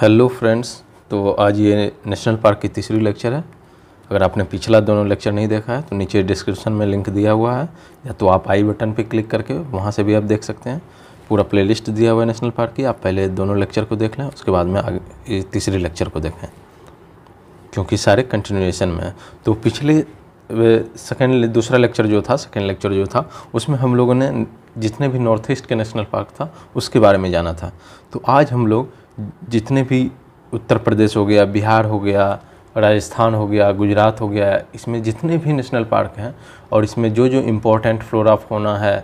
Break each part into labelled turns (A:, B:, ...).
A: hello friends तो आज ये नेशनल पार्क की तीसरी लेक्चर है अगर आपने पिछला दोनों लेक्चर नहीं देखा है तो नीचे डिस्क्रिप्शन में लिंक दिया हुआ है या तो आप आई बटन पे क्लिक करके वहाँ से भी आप देख सकते हैं पूरा प्लेलिस्ट दिया हुआ है नेशनल पार्क की आप पहले दोनों लेक्चर को देख लें उसके बाद में आगे तीसरे लेक्चर को देखें क्योंकि सारे कंटिन्यूएशन में है तो पिछले सेकेंड दूसरा लेक्चर जो था सेकेंड लेक्चर जो था उसमें हम लोगों ने जितने भी नॉर्थ ईस्ट के नेशनल पार्क था उसके बारे में जाना था तो आज हम लोग जितने भी उत्तर प्रदेश हो गया बिहार हो गया राजस्थान हो गया गुजरात हो गया इसमें जितने भी नेशनल पार्क हैं और इसमें जो जो इम्पोर्टेंट फ्लोरा फोना है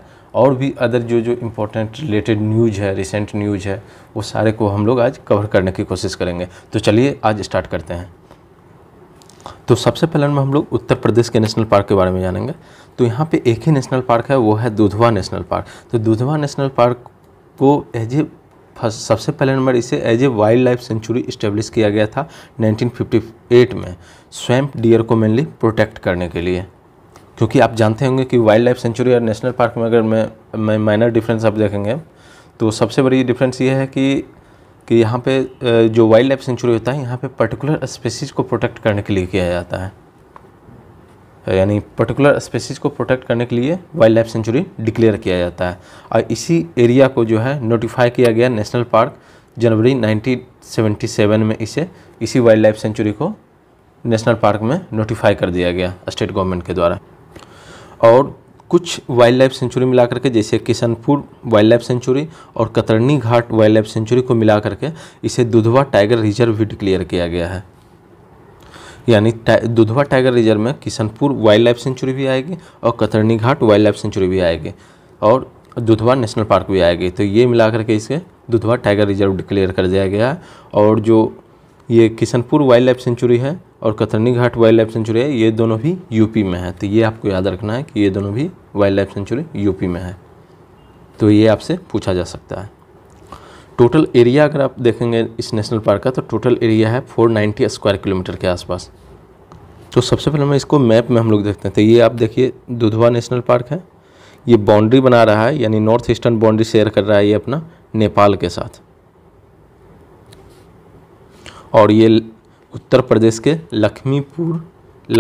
A: और भी अदर जो जो इम्पोर्टेंट रिलेटेड न्यूज़ है रिसेंट न्यूज़ है वो सारे को हम लोग आज कवर करने की कोशिश करेंगे तो चलिए आज स्टार्ट करते हैं तो सबसे पहले में हम लोग उत्तर प्रदेश के नेशनल पार्क के बारे में जानेंगे तो यहाँ पे एक ही नेशनल पार्क है वो है दुधवा नेशनल पार्क तो दुधवा नेशनल पार्क को एज ए फर्स्ट सबसे पहले नंबर इसे as a wild life sanctuary establish किया गया था 1958 में स्वैम्प डियर को मेनली प्रोटेक्ट करने के लिए क्योंकि आप जानते होंगे कि वाइल्ड लाइफ सेंचुरी और नेशनल पार्क में अगर मैं माइनर डिफरेंस आप देखेंगे तो सबसे बड़ी डिफरेंस ये है कि कि यहाँ पे जो वाइल्ड लाइफ सेंचुरी होता है यहाँ पे पर्टिकुलर स्पेसीज़ को प्रोटेक्ट करने के लिए किया जाता है यानी पर्टिकुलर स्पेसीज को प्रोटेक्ट करने के लिए वाइल्ड लाइफ सेंचुरी डिक्लेयर किया जाता है और इसी एरिया को जो है नोटिफाई किया गया नेशनल पार्क जनवरी 1977 में इसे इसी वाइल्ड लाइफ सेंचुरी को नेशनल पार्क में नोटिफाई कर दिया गया स्टेट गवर्नमेंट के द्वारा और कुछ वाइल्ड लाइफ सेंचुरी मिला करके जैसे किशनपुर वाइल्ड लाइफ सेंचुरी और कतरनी घाट वाइल्ड लाइफ सेंचुरी को मिला करके इसे दुधवा टाइगर रिजर्व भी डिक्लेयर किया गया है यानी दुधवा टाइगर रिजर्व में किशनपुर वाइल्ड लाइफ सेंचुरी भी आएगी और कतरनी घाट वाइल्ड लाइफ सेंचुरी भी आएगी और दुधवा नेशनल पार्क भी आएगी तो ये मिला करके इसे दुधवा टाइगर रिजर्व डिक्लेयर कर दिया गया है और जो ये किशनपुर वाइल्ड लाइफ सेंचुरी है और कतरनी घाट वाइल्ड लाइफ सेंचुरी है ये दोनों भी यूपी में है तो ये आपको याद रखना है कि ये दोनों भी वाइल्ड लाइफ सेंचुरी यूपी में है तो ये आपसे पूछा जा सकता है टोटल एरिया अगर आप देखेंगे इस नेशनल पार्क का तो टोटल एरिया है 490 स्क्वायर किलोमीटर के आसपास तो सबसे पहले हम इसको मैप में हम लोग देखते हैं तो ये आप देखिए दुधवा नेशनल पार्क है ये बाउंड्री बना रहा है यानी नॉर्थ ईस्टर्न बाउंड्री शेयर कर रहा है ये अपना नेपाल के साथ और ये उत्तर प्रदेश के लखीमपुर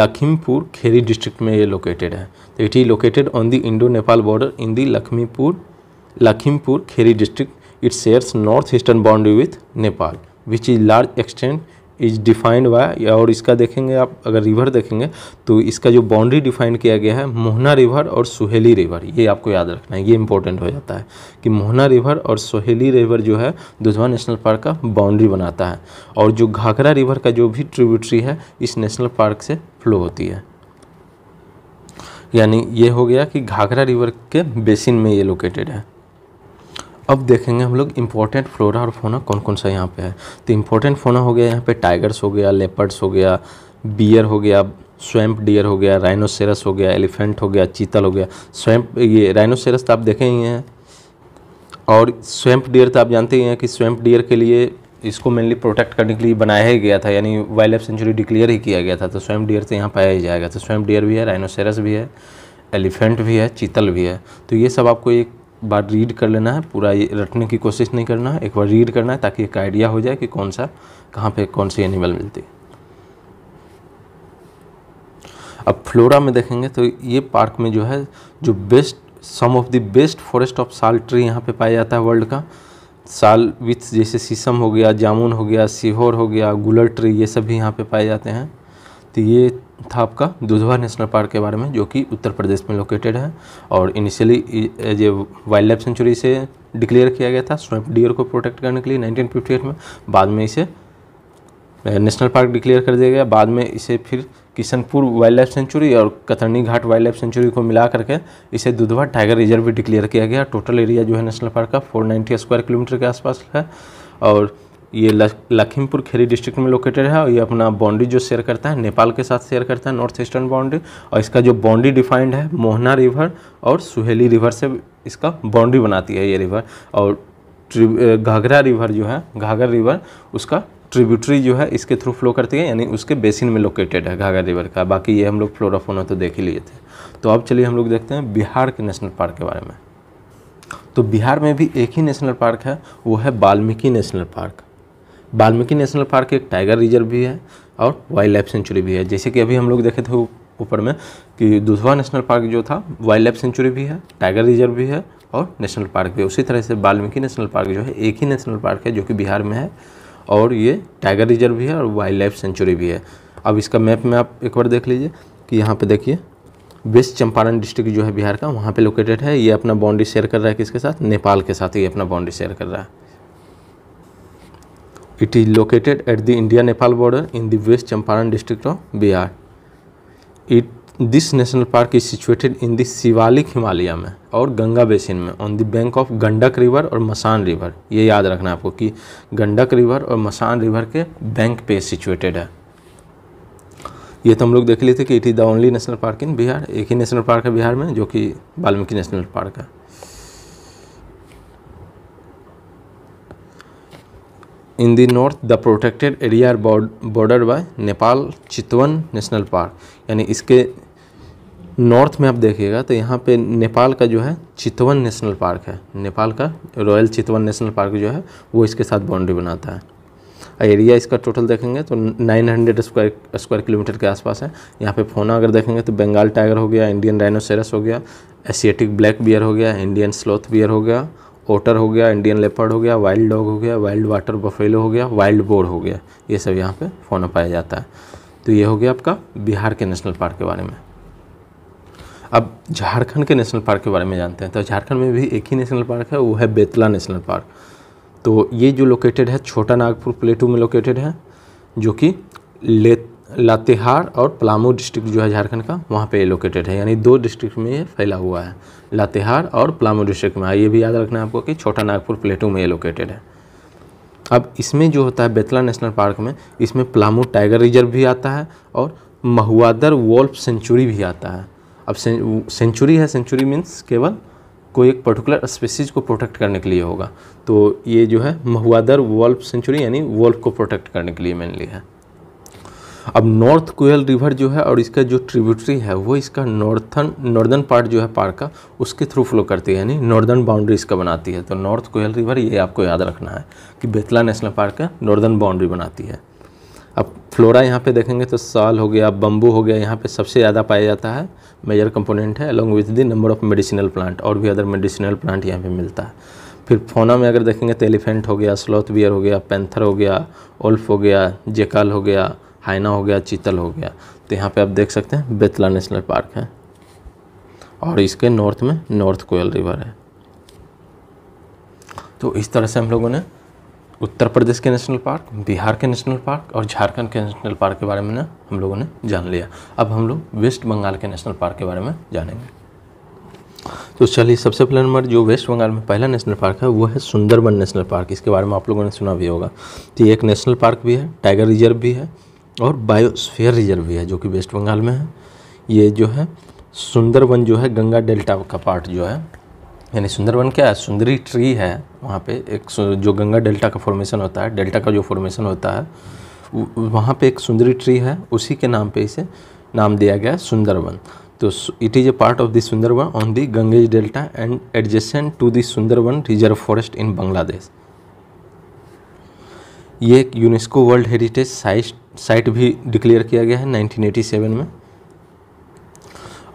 A: लखीमपुर खेरी डिस्ट्रिक्ट में ये लोकेटेड है तो it is located on the Indo Nepal border in the Lakhimpur Lakhimpur Kheri district it shares north eastern boundary with Nepal which is large extent is defined by और इसका देखेंगे आप अगर रिवर देखेंगे तो इसका जो बाउंड्री डिफाइन किया गया है मोहना रिवर और सुहेली रिवर ये आपको याद रखना है ये इंपॉर्टेंट हो जाता है कि मोहना रिवर और सुहेली रिवर जो है दुधवा नेशनल पार्क का बाउंड्री बनाता है और जो घाघरा रिवर का जो भी ट्रिब्यूटरी है इस नेशनल पार्क से फ्लो होती है यानी ये हो गया कि घाघरा रिवर के बेसिन में ये लोकेटेड है अब देखेंगे हम लोग इम्पोर्टेंट फ्लोरा और फोना कौन कौन सा यहाँ पे है तो इम्पोर्टेंट फोना हो गया यहाँ पे टाइगर्स हो गया लेपर्ड्स हो गया बियर हो गया स्वैम्प डियर हो गया राइनोसेरस हो गया एलिफेंट हो गया चीतल हो गया स्वैम्प ये राइनोसेरस तो आप देखे ही हैं और स्वैम्प डियर तो आप जानते ही हैं कि स्वैम्प डियर के लिए इसको मेनली प्रोटेक्ट करने के लिए बनाया ही गया था यानी वाइल्ड लाइफ सेंचुरी डिक्लेयर ही किया गया था तो स्वैम्प डियर तो यहाँ पाया ही जाएगा तो स्वैम्प डियर भी है राइनोसेरस भी है एलिफेंट भी है चीतल भी है तो ये सब आपको एक बार रीड कर लेना है पूरा ये रटने की कोशिश नहीं करना है एक बार रीड करना है ताकि एक आइडिया हो जाए कि कौन सा कहाँ पे कौन सी एनिमल मिलती है अब फ्लोरा में देखेंगे तो ये पार्क में जो है जो best some of the best forest of sal tree यहाँ पे पाया जाता है वर्ल्ड का साल विथ जैसे शीशम हो गया जामुन हो गया सीहोर हो गया गुलर ट्री ये सब भी यहाँ पे पाए जाते हैं तो ये था आपका दुधवा नेशनल पार्क के बारे में जो कि उत्तर प्रदेश में लोकेटेड है और इनिशियली ये वाइल्ड लाइफ सेंचुरी से डिक्लेयर किया गया था स्वयं डियर को प्रोटेक्ट करने के लिए 1958 में बाद में इसे नेशनल पार्क डिक्लेयर कर दिया गया बाद में इसे फिर किशनपुर वाइल्ड लाइफ सेंचुरी और कतरनी घाट वाइल्ड लाइफ सेंचुरी को मिला करके इसे दुधवा टाइगर रिजर्व भी डिक्लेयर किया गया टोटल एरिया जो है नेशनल पार्क का फोर स्क्वायर किलोमीटर के आसपास है और ये लखीमपुर खेरी डिस्ट्रिक्ट में लोकेटेड है और ये अपना बाउंड्री जो शेयर करता है नेपाल के साथ शेयर करता है नॉर्थ ईस्टर्न बाउंड्री और इसका जो बाउंड्री डिफाइंड है मोहना रिवर और सुहेली रिवर से इसका बाउंड्री बनाती है ये रिवर और घाघरा रिवर जो है घाघर रिवर उसका ट्रिब्यूटरी जो है इसके थ्रू फ्लो करती है यानी उसके बेसिन में लोकेटेड है घाघर रिवर का बाकी ये हम लोग फ्लोराफोना तो देख ही लिए थे तो अब चलिए हम लोग देखते हैं बिहार के नेशनल पार्क के बारे में तो बिहार में भी एक ही नेशनल पार्क है वो है Valmiki national park Valmiki national park एक टाइगर रिजर्व भी है और वाइल्ड लाइफ सेंचुरी भी है जैसे कि अभी हम लोग देखे थे ऊपर में कि दुधवा नेशनल पार्क जो था वाइल्ड लाइफ सेंचुरी भी है टाइगर रिजर्व भी है और नेशनल पार्क भी उसी तरह से वाल्मीकि नेशनल पार्क जो है एक ही नेशनल पार्क है जो कि बिहार में है और ये टाइगर रिजर्व भी है और वाइल्ड लाइफ सेंचुरी भी है अब इसका मैप में आप एक बार देख लीजिए कि यहाँ पे देखिए वेस्ट चंपारण डिस्ट्रिक्ट जो है बिहार का वहाँ पे लोकेटेड है ये अपना बाउंड्री शेयर कर रहा है किसके साथ नेपाल के साथ ये अपना बाउंड्री शेयर कर रहा है it is located at the India Nepal border in the west Champaran district of Bihar it this national park is situated in the Shivalik Himalaya में और गंगा बेसिन में on the bank of Gandak river और मसान रिवर ये याद रखना है आपको कि गंडक रिवर और मसान रिवर के बैंक पे सिचुएटेड है ये तो हम लोग देख लिए थे कि it is the only national park in Bihar एक ही नेशनल पार्क है बिहार में जो कि वाल्मीकि नेशनल पार्क है In the north, the protected area are bordered by Nepal Chitwan National Park यानी इसके नॉर्थ में आप देखिएगा तो यहाँ पे नेपाल का जो है चितवन नेशनल पार्क है नेपाल का रॉयल चितवन नेशनल पार्क जो है वो इसके साथ बाउंड्री बनाता है एरिया इसका टोटल देखेंगे तो 900 स्क्वायर स्क्वायर किलोमीटर के आसपास है यहाँ पे फोना अगर देखेंगे तो बंगाल टाइगर हो गया इंडियन डायनोसेरस हो गया एशियाटिक ब्लैक बियर हो गया इंडियन स्लोथ बियर हो गया ओटर हो गया इंडियन लेपर्ड हो गया वाइल्ड डॉग हो गया वाइल्ड वाटर बफेलो हो गया वाइल्ड बोर हो गया ये सब यहाँ पे फोना पाया जाता है तो ये हो गया आपका बिहार के नेशनल पार्क के बारे में अब झारखंड के नेशनल पार्क के बारे में जानते हैं तो झारखंड में भी एक ही नेशनल पार्क है वो है बेतला नेशनल पार्क तो ये जो लोकेटेड है छोटा नागपुर प्लेटू में लोकेटेड है जो कि लेत लातेहार और पलामू डिस्ट्रिक्ट जो है झारखंड का वहाँ पे लोकेटेड है यानी दो डिस्ट्रिक्ट में ये फैला हुआ है लातेहार और पलामू डिस्ट्रिक्ट में हाँ, ये भी याद रखना है आपको कि छोटा नागपुर प्लेटू में ये लोकेटेड है अब इसमें जो होता है बेतला नेशनल पार्क में इसमें पलामू टाइगर रिजर्व भी आता है और महुआदर वोल्फ सेंचुरी भी आता है अब सेंचुरी है सेंचुरी मीन्स केवल कोई एक पर्टिकुलर स्पेसीज को प्रोटेक्ट करने के लिए होगा तो ये जो है महुआदर वोल्फ सेंचुरी यानी वोल्फ को प्रोटेक्ट करने के लिए मेनली है अब नॉर्थ कोयल रिवर जो है और इसका जो ट्रिब्यूटरी है वो इसका नॉर्थन नॉर्दर्न पार्ट जो है पार्क का उसके थ्रू फ्लो करती है यानी नॉर्दर्न बाउंड्री इसका बनाती है तो नॉर्थ कोयल रिवर ये आपको याद रखना है कि बेतला नेशनल पार्क का नॉर्दर्न बाउंड्री बनाती है अब फ्लोरा यहाँ पे देखेंगे तो साल हो गया बम्बू हो गया यहाँ पे सबसे ज़्यादा पाया जाता है मेजर कंपोनेंट है along with the number of medicinal plant और भी अदर मेडिसिनल प्लांट यहाँ पे मिलता है फिर फोना में अगर देखेंगे तो एलिफेंट हो गया स्लोथ बियर हो गया पेंथर हो गया ओल्फ हो गया जेकाल हो गया हाइना हो गया चीतल हो गया तो यहाँ पे आप देख सकते हैं बेतला नेशनल पार्क है और इसके नॉर्थ में नॉर्थ कोयल रिवर है तो इस तरह से हम लोगों ने उत्तर प्रदेश के नेशनल पार्क बिहार के नेशनल पार्क और झारखंड के नेशनल पार्क के बारे में ना हम लोगों ने जान लिया अब हम लोग वेस्ट बंगाल के नेशनल पार्क के बारे में जानेंगे तो चलिए सबसे पहला नंबर जो वेस्ट बंगाल में पहला नेशनल पार्क है वो है सुंदरबन नेशनल पार्क इसके बारे में आप लोगों ने सुना भी होगा तो ये एक नेशनल पार्क भी है टाइगर रिजर्व भी है और बायोस्फीयर रिजर्व भी है जो कि वेस्ट बंगाल में है ये जो है सुंदरवन जो है गंगा डेल्टा का पार्ट जो है यानी सुंदरवन क्या है सुंदरी ट्री है वहाँ पे एक जो गंगा डेल्टा का फॉर्मेशन होता है डेल्टा का जो फॉर्मेशन होता है वहाँ पे एक सुंदरी ट्री है उसी के नाम पे इसे नाम दिया गया है सुंदरवन तो it is a part of the Sundarban on the Ganges delta and adjacent to the Sundarban reserve forest in Bangladesh ये एक UNESCO world heritage site site भी डिक्लेयर किया गया है 1987 में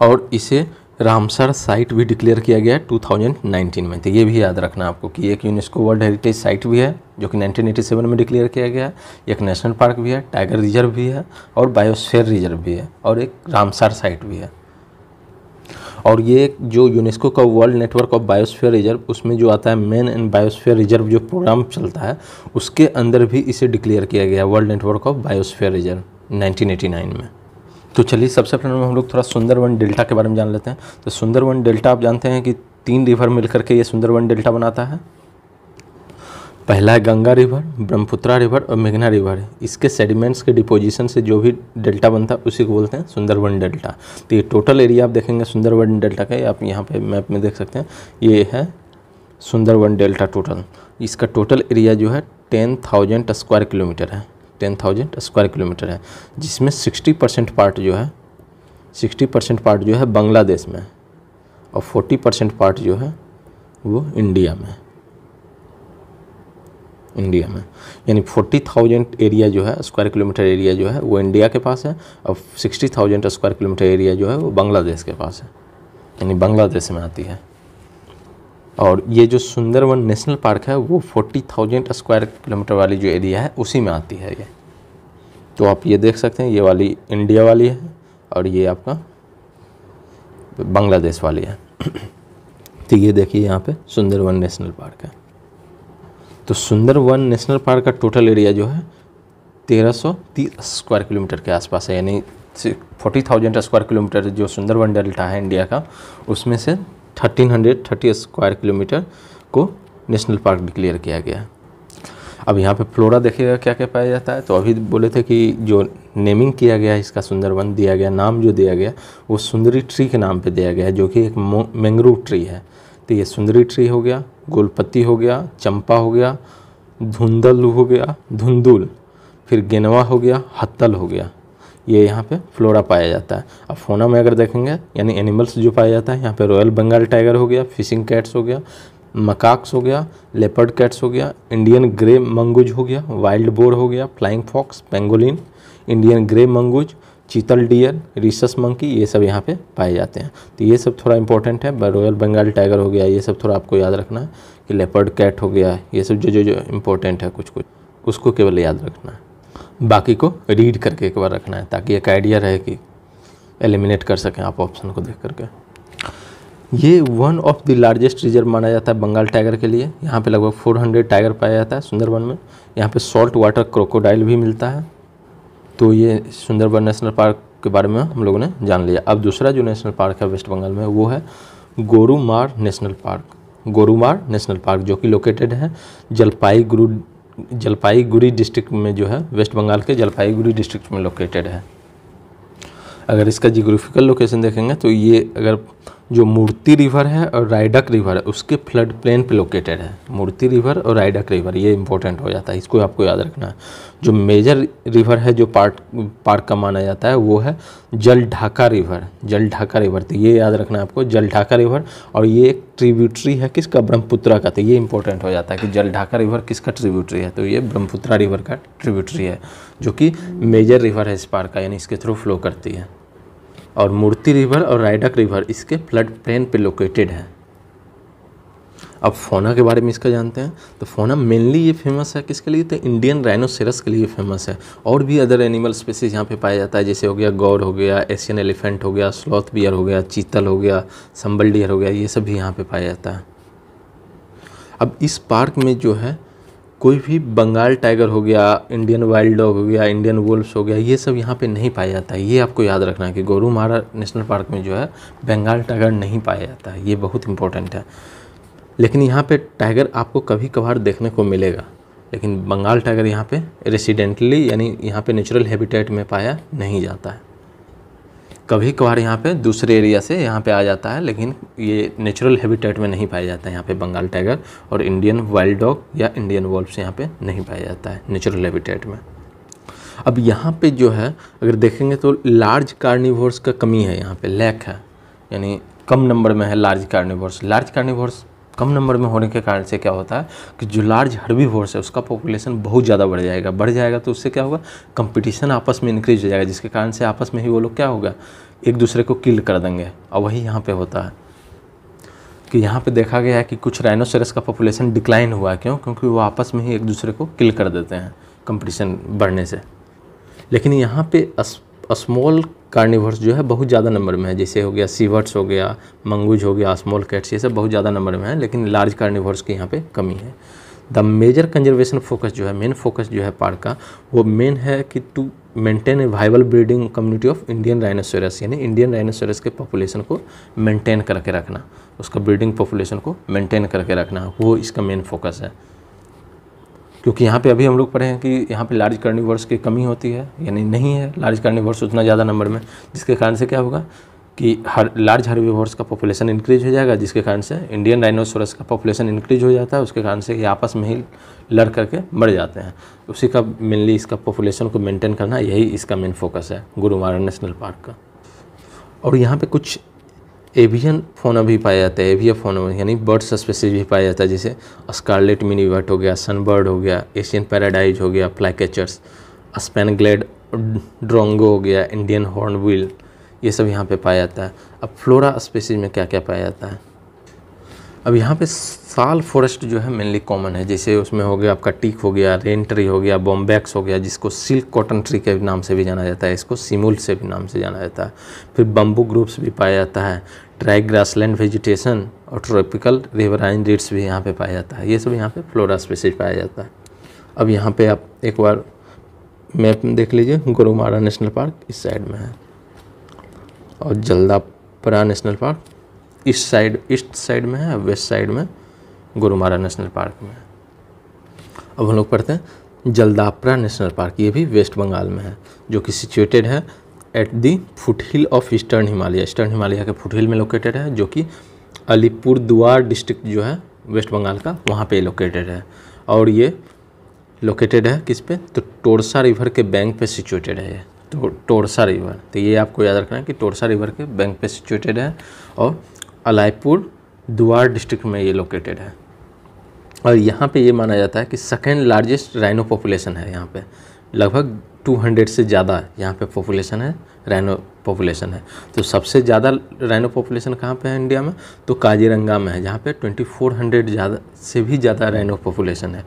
A: और इसे रामसर साइट भी डिक्लेयर किया गया है 2019 में तो ये भी याद रखना आपको कि एक यूनेस्को वर्ल्ड हेरिटेज साइट भी है जो कि 1987 में डिक्लेयर किया गया है एक नेशनल पार्क भी है टाइगर रिजर्व भी है और बायोस्फेयर रिजर्व भी है और एक रामसर साइट भी है और ये जो यूनेस्को का world network of biosphere reserve उसमें जो आता है मेन एंड बायोस्फीयर रिजर्व जो प्रोग्राम चलता है उसके अंदर भी इसे डिक्लेयर किया गया world network of biosphere reserve 1989 में तो चलिए सबसे पहले हम लोग थोड़ा सुंदरवन डेल्टा के बारे में जान लेते हैं तो सुंदरवन डेल्टा आप जानते हैं कि तीन रिवर मिलकर के ये सुंदरवन डेल्टा बनाता है पहला है गंगा रिवर ब्रह्मपुत्रा रिवर और मेघना रिवर है इसके सेडिमेंट्स के डिपोजिशन से जो भी डेल्टा बनता है उसी को बोलते हैं सुंदरवन डेल्टा तो ये टोटल एरिया आप देखेंगे सुंदरवन डेल्टा का आप यहाँ पे मैप में देख सकते हैं ये है सुंदरवन डेल्टा टोटल इसका टोटल एरिया जो है टेन थाउजेंड स्क्वायर किलोमीटर है टेन थाउजेंड स्क्वायर किलोमीटर है जिसमें सिक्सटी परसेंट पार्ट जो है सिक्सटी परसेंट पार्ट जो है बांग्लादेश में और फोर्टी परसेंट पार्ट जो है वो इंडिया में इंडिया में यानी फोर्टी थाउजेंड एरिया जो है स्क्वायर किलोमीटर एरिया जो है वो इंडिया के पास है और sixty thousand square kilometre area जो है वो बांग्लादेश के पास है यानी बांग्लादेश में आती है और ये जो सुंदरवन नेशनल पार्क है वो फोर्टी थाउजेंड स्क्वायर किलोमीटर वाली जो एरिया है उसी में आती है ये तो आप ये देख सकते हैं ये वाली इंडिया वाली है और ये आपका बांग्लादेश वाली है तो ये देखिए यहाँ पे सुंदरवन नेशनल पार्क है तो सुंदरवन नेशनल पार्क का टोटल एरिया जो है तेरह सौ तीस स्क्वायर किलोमीटर के आसपास है यानी फोर्टी थाउजेंड स्क्वायर किलोमीटर जो सुंदरवन डेल्टा है इंडिया का उसमें से thirteen hundred thirty square kilometre को नेशनल पार्क डिक्लेयर किया गया है अब यहाँ पे फ्लोरा देखिएगा क्या क्या पाया जाता है तो अभी बोले थे कि जो नेमिंग किया गया है इसका सुंदरवन दिया गया नाम जो दिया गया वो सुंदरी ट्री के नाम पे दिया गया है जो कि एक मैंग्रोव ट्री है तो ये सुंदरी ट्री हो गया गोलपत्ती हो गया चंपा हो गया धुंधल हो गया धुंधुल फिर गेनवा हो गया हत्तल हो गया ये यहाँ पे फ्लोरा पाया जाता है अब फोना में अगर देखेंगे यानी एनिमल्स जो पाया जाता है यहाँ पे रॉयल बंगाल टाइगर हो गया फिशिंग कैट्स हो गया मकाक्स हो गया लेपर्ड कैट्स हो गया इंडियन ग्रे मंगूज हो गया वाइल्ड बोर हो गया flying fox pangolin Indian grey mongoose chital deer rhesus monkey ये सब यहाँ पे पाए जाते हैं तो ये सब थोड़ा इंपॉर्टेंट है रॉयल बंगाल टाइगर हो गया ये सब थोड़ा आपको याद रखना है कि लेपर्ड कैट हो गया ये सब जो जो जो इम्पोर्टेंट है कुछ कुछ उसको केवल याद रखना है बाकी को रीड करके एक बार रखना है ताकि एक आइडिया रहे कि एलिमिनेट कर सकें आप ऑप्शन को देख करके ये one of the largest reserve माना जाता है बंगाल टाइगर के लिए यहाँ पे लगभग 400 टाइगर पाया जाता है सुंदरबन में यहाँ पे सॉल्ट वाटर क्रोकोडाइल भी मिलता है तो ये सुंदरबन नेशनल पार्क के बारे में हम लोगों ने जान लिया अब दूसरा जो नेशनल पार्क है वेस्ट बंगाल में वो है Gorumara national park Gorumara national park जो कि लोकेटेड है जलपाईगुरु जलपाईगुड़ी डिस्ट्रिक्ट में जो है वेस्ट बंगाल के जलपाईगुड़ी डिस्ट्रिक्ट में लोकेटेड है अगर इसका जियोग्राफिकल लोकेशन देखेंगे तो ये अगर जो मूर्ति रिवर है और राइडक रिवर है उसके फ्लड प्लेन पे लोकेटेड है मूर्ति रिवर और राइडक रिवर ये इंपॉर्टेंट हो जाता है इसको आपको याद रखना है जो मेजर रिवर है जो पार्ट पार्क का माना जाता है वो है जल ढाका रिवर जल ढाका रिवर तो ये याद रखना है आपको जल ढाका रिवर और ये एक ट्रिब्यूटरी है किसका ब्रह्मपुत्रा का तो ये इंपॉर्टेंट हो जाता है कि जल ढाका रिवर किसका ट्रिब्यूटरी है तो ये ब्रह्मपुत्रा रिवर का ट्रिब्यूटरी है जो कि मेजर रिवर है इस पार्क का यानी इसके थ्रू फ्लो करती है और मूर्ति रिवर और राइडक रिवर इसके फ्लड प्लेन पे लोकेटेड है अब फोना के बारे में इसका जानते हैं तो फोना मेनली ये फेमस है किसके लिए तो इंडियन राइनोसेरस के लिए फेमस है और भी अदर एनिमल स्पेसीज यहाँ पे पाया जाता है जैसे हो गया गौर हो गया एशियन एलिफेंट हो गया स्लॉथ बियर हो गया चीतल हो गया संबल डियर हो गया ये सब भी यहाँ पे पाया जाता है अब इस पार्क में जो है कोई भी बंगाल टाइगर हो गया इंडियन वाइल्ड डॉग हो गया इंडियन वुल्फ्स हो गया ये सब यहाँ पे नहीं पाया जाता है ये आपको याद रखना है कि गोरू मारा नेशनल पार्क में जो है बंगाल टाइगर नहीं पाया जाता है ये बहुत इंपॉर्टेंट है लेकिन यहाँ पे टाइगर आपको कभी कभार देखने को मिलेगा लेकिन बंगाल टाइगर यहाँ पे रेसिडेंटली यानी यहाँ पे नेचुरल हैबिटेट में पाया नहीं जाता है कभी कभार यहाँ पे दूसरे एरिया से यहाँ पे आ जाता है लेकिन ये नेचुरल हैबिटेट में नहीं पाया जाता है यहाँ पे बंगाल टाइगर और इंडियन वाइल्ड डॉग या इंडियन वॉल्व्स यहाँ पे नहीं पाया जाता है नेचुरल हैबिटेट में अब यहाँ पे जो है अगर देखेंगे तो लार्ज कार्निवर्स का कमी है यहाँ पे लैक है यानी कम नंबर में है लार्ज कार्निवर्स लार्ज कार्निवर्स कम नंबर में होने के कारण से क्या होता है कि जो लार्ज हर्बीवोर्स है उसका पॉपुलेशन बहुत ज़्यादा बढ़ जाएगा बढ़ जाएगा तो उससे क्या होगा कंपटीशन आपस में इंक्रीज हो जाएगा जिसके कारण से आपस में ही वो लोग क्या होगा एक दूसरे को किल कर देंगे और वही यहाँ पर होता है कि यहाँ पर देखा गया है कि कुछ राइनोसरस का पॉपुलेशन डिक्लाइन हुआ है क्यों क्योंकि वो आपस में ही एक दूसरे को किल कर देते हैं कंपटीशन बढ़ने से लेकिन यहाँ पे अस स्मॉल कार्निवर्स जो है बहुत ज़्यादा नंबर में है जैसे हो गया सीवर्ट्स हो गया मंगूज हो गया स्मॉल कैट्स ये सब बहुत ज़्यादा नंबर में है लेकिन लार्ज कार्निवर्स की यहाँ पे कमी है द मेजर कंजर्वेशन फोकस जो है मेन फोकस जो है पार्क का वो मेन है कि to maintain a viable breeding community of Indian rhinoceros यानी इंडियन राइनोसोरस के पॉपुलेशन को मेंटेन करके रखना उसका ब्रीडिंग पॉपुलेशन को मेंटेन करके रखना वो इसका मेन फोकस है क्योंकि यहाँ पे अभी हम लोग पढ़े हैं कि यहाँ पे लार्ज कर्निवर्स की कमी होती है यानी नहीं है लार्ज कर्निवर्स उतना ज़्यादा नंबर में जिसके कारण से क्या होगा कि हर लार्ज हर्बीवर्स का पॉपुलेशन इंक्रीज हो जाएगा जिसके कारण से इंडियन डायनोसोरस का पॉपुलेशन इंक्रीज हो जाता है उसके कारण से ये आपस में ही लड़ करके मर जाते हैं उसी का मेनली इसका पॉपुलेशन को मेंटेन करना यही इसका मेन फोकस है गुरुमारा नेशनल पार्क का और यहाँ पे कुछ एवियन फोना भी पाया जाता है एवियन फोना यानी बर्ड्स स्पेसिस भी पाया जाता है जैसे स्कारलेट मिनीवर्ट हो गया सनबर्ड हो गया एशियन पैराडाइज हो गया स्पेन स्पेनग्लेड ड्रोंगो हो गया इंडियन हॉर्नविल ये सब यहाँ पे पाया जाता है अब फ्लोरा स्पेसिस में क्या क्या पाया जाता है अब यहाँ पे साल फॉरेस्ट जो है मेनली कॉमन है जैसे उसमें हो गया आपका टीक हो गया रेन ट्री हो गया बॉम्बैक्स हो गया जिसको सिल्क कॉटन ट्री के नाम से भी जाना जाता है इसको सिमुल से भी नाम से जाना जाता है फिर बम्बू ग्रुप्स भी पाया जाता है ड्राई ग्रासलैंड वेजिटेशन और ट्रॉपिकल रिवराइन रीड्स भी यहाँ पे पाया जाता है ये सब यहाँ पे फ्लोरा स्पेसिज पाया जाता है अब यहाँ पे आप एक बार मैप में देख लीजिए गुरुमारा नेशनल पार्क इस साइड में है और जल्दापरा नेशनल पार्क इस साइड ईस्ट साइड में है वेस्ट साइड में गुरुमारा नेशनल पार्क में है अब हम लोग पढ़ते हैं जल्दापरा नेशनल पार्क ये भी वेस्ट बंगाल में है जो कि सिचुएटेड है at the foothill of eastern Himalaya eastern Himalaya के फुटहिल में लोकेटेड है जो कि अलीपुर अलीपुरद्वार डिस्ट्रिक्ट जो है वेस्ट बंगाल का वहाँ पे लोकेटेड है और ये लोकेटेड है किस पे तो टोरसा रिवर के बैंक पे सिचुएटेड है ये तो टोरसा रिवर तो ये आपको याद रखना है कि टोरसा रिवर के बैंक पे सिचुएटेड है और अलाईपुर द्वार डिस्ट्रिक्ट में ये लोकेटेड है और यहाँ पे ये माना जाता है कि सेकेंड लार्जेस्ट राइनो पॉपुलेशन है यहाँ पे लगभग 200 से ज़्यादा यहाँ पे पॉपुलेशन है रैनो पॉपुलेशन है तो सबसे ज़्यादा रैनो पॉपुलेशन कहाँ पे है इंडिया में तो काजीरंगा में है जहाँ पे 2400 ज़्यादा से भी ज़्यादा रैनो पॉपुलेशन है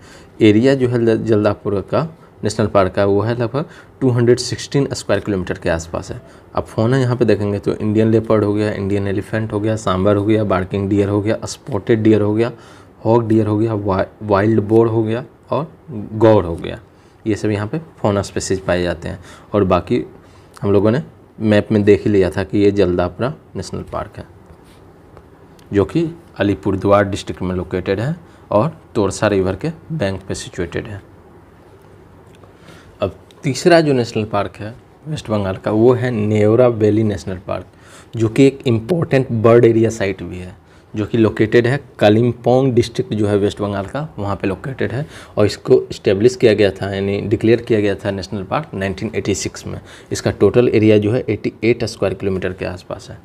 A: एरिया जो है जल्दापुर का नेशनल पार्क का वो है लगभग 216 स्क्वायर किलोमीटर के आसपास है आप फ़ोन है यहाँ पे देखेंगे तो इंडियन लेपर्ड हो गया इंडियन एलिफेंट हो गया सांबर हो गया बार्किंग डियर हो गया स्पॉटेड डियर हो गया हॉक डियर हो गया वा, वाइल्ड बोर हो गया और गौर हो गया ये सब यहाँ पे फोना स्पेसिस पाए जाते हैं और बाकी हम लोगों ने मैप में देख ही लिया था कि ये जलदापरा नेशनल पार्क है जो कि अलीपुरद्वार डिस्ट्रिक्ट में लोकेटेड है और तोरसा रिवर के बैंक पे सिचुएटेड है अब तीसरा जो नेशनल पार्क है वेस्ट बंगाल का वो है नेवरा वैली नेशनल पार्क जो कि एक इम्पोर्टेंट बर्ड एरिया साइट भी है जो कि लोकेटेड है कालिम्पोंग डिस्ट्रिक्ट जो है वेस्ट बंगाल का वहाँ पे लोकेटेड है और इसको इस्टेब्लिश किया गया था यानी डिक्लेयर किया गया था नेशनल पार्क 1986 में इसका टोटल एरिया जो है 88 स्क्वायर किलोमीटर के आसपास है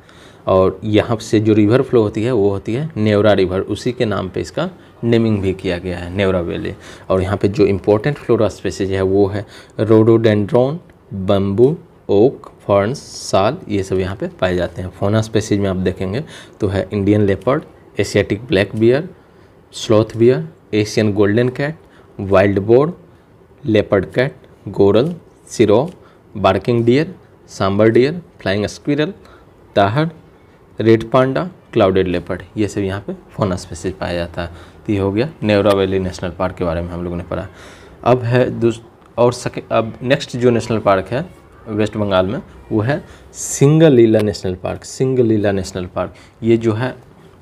A: और यहाँ से जो रिवर फ्लो होती है वो होती है नेवरा रिवर उसी के नाम पर इसका नेमिंग भी किया गया है नेवरा वैली और यहाँ पर जो इम्पोर्टेंट फ्लोरा स्पेसीज है वो है रोडोडेंड्रॉन बम्बू ओक फॉर्न साल ये सब यहाँ पे पाए जाते हैं फोना स्पेसीज में आप देखेंगे तो है Indian leopard Asiatic black bear sloth bear Asian golden cat wild boar leopard cat goral serow barking deer sambar deer flying squirrel tahr red panda clouded leopard ये सब यहाँ पे फोना स्पेसीज पाया जाता है तो ये हो गया नेवरा वैली नेशनल पार्क के बारे में हम लोगों ने पढ़ा अब है और सके अब नेक्स्ट जो नेशनल पार्क है वेस्ट बंगाल में वो है Singalila national park Singalila national park ये जो है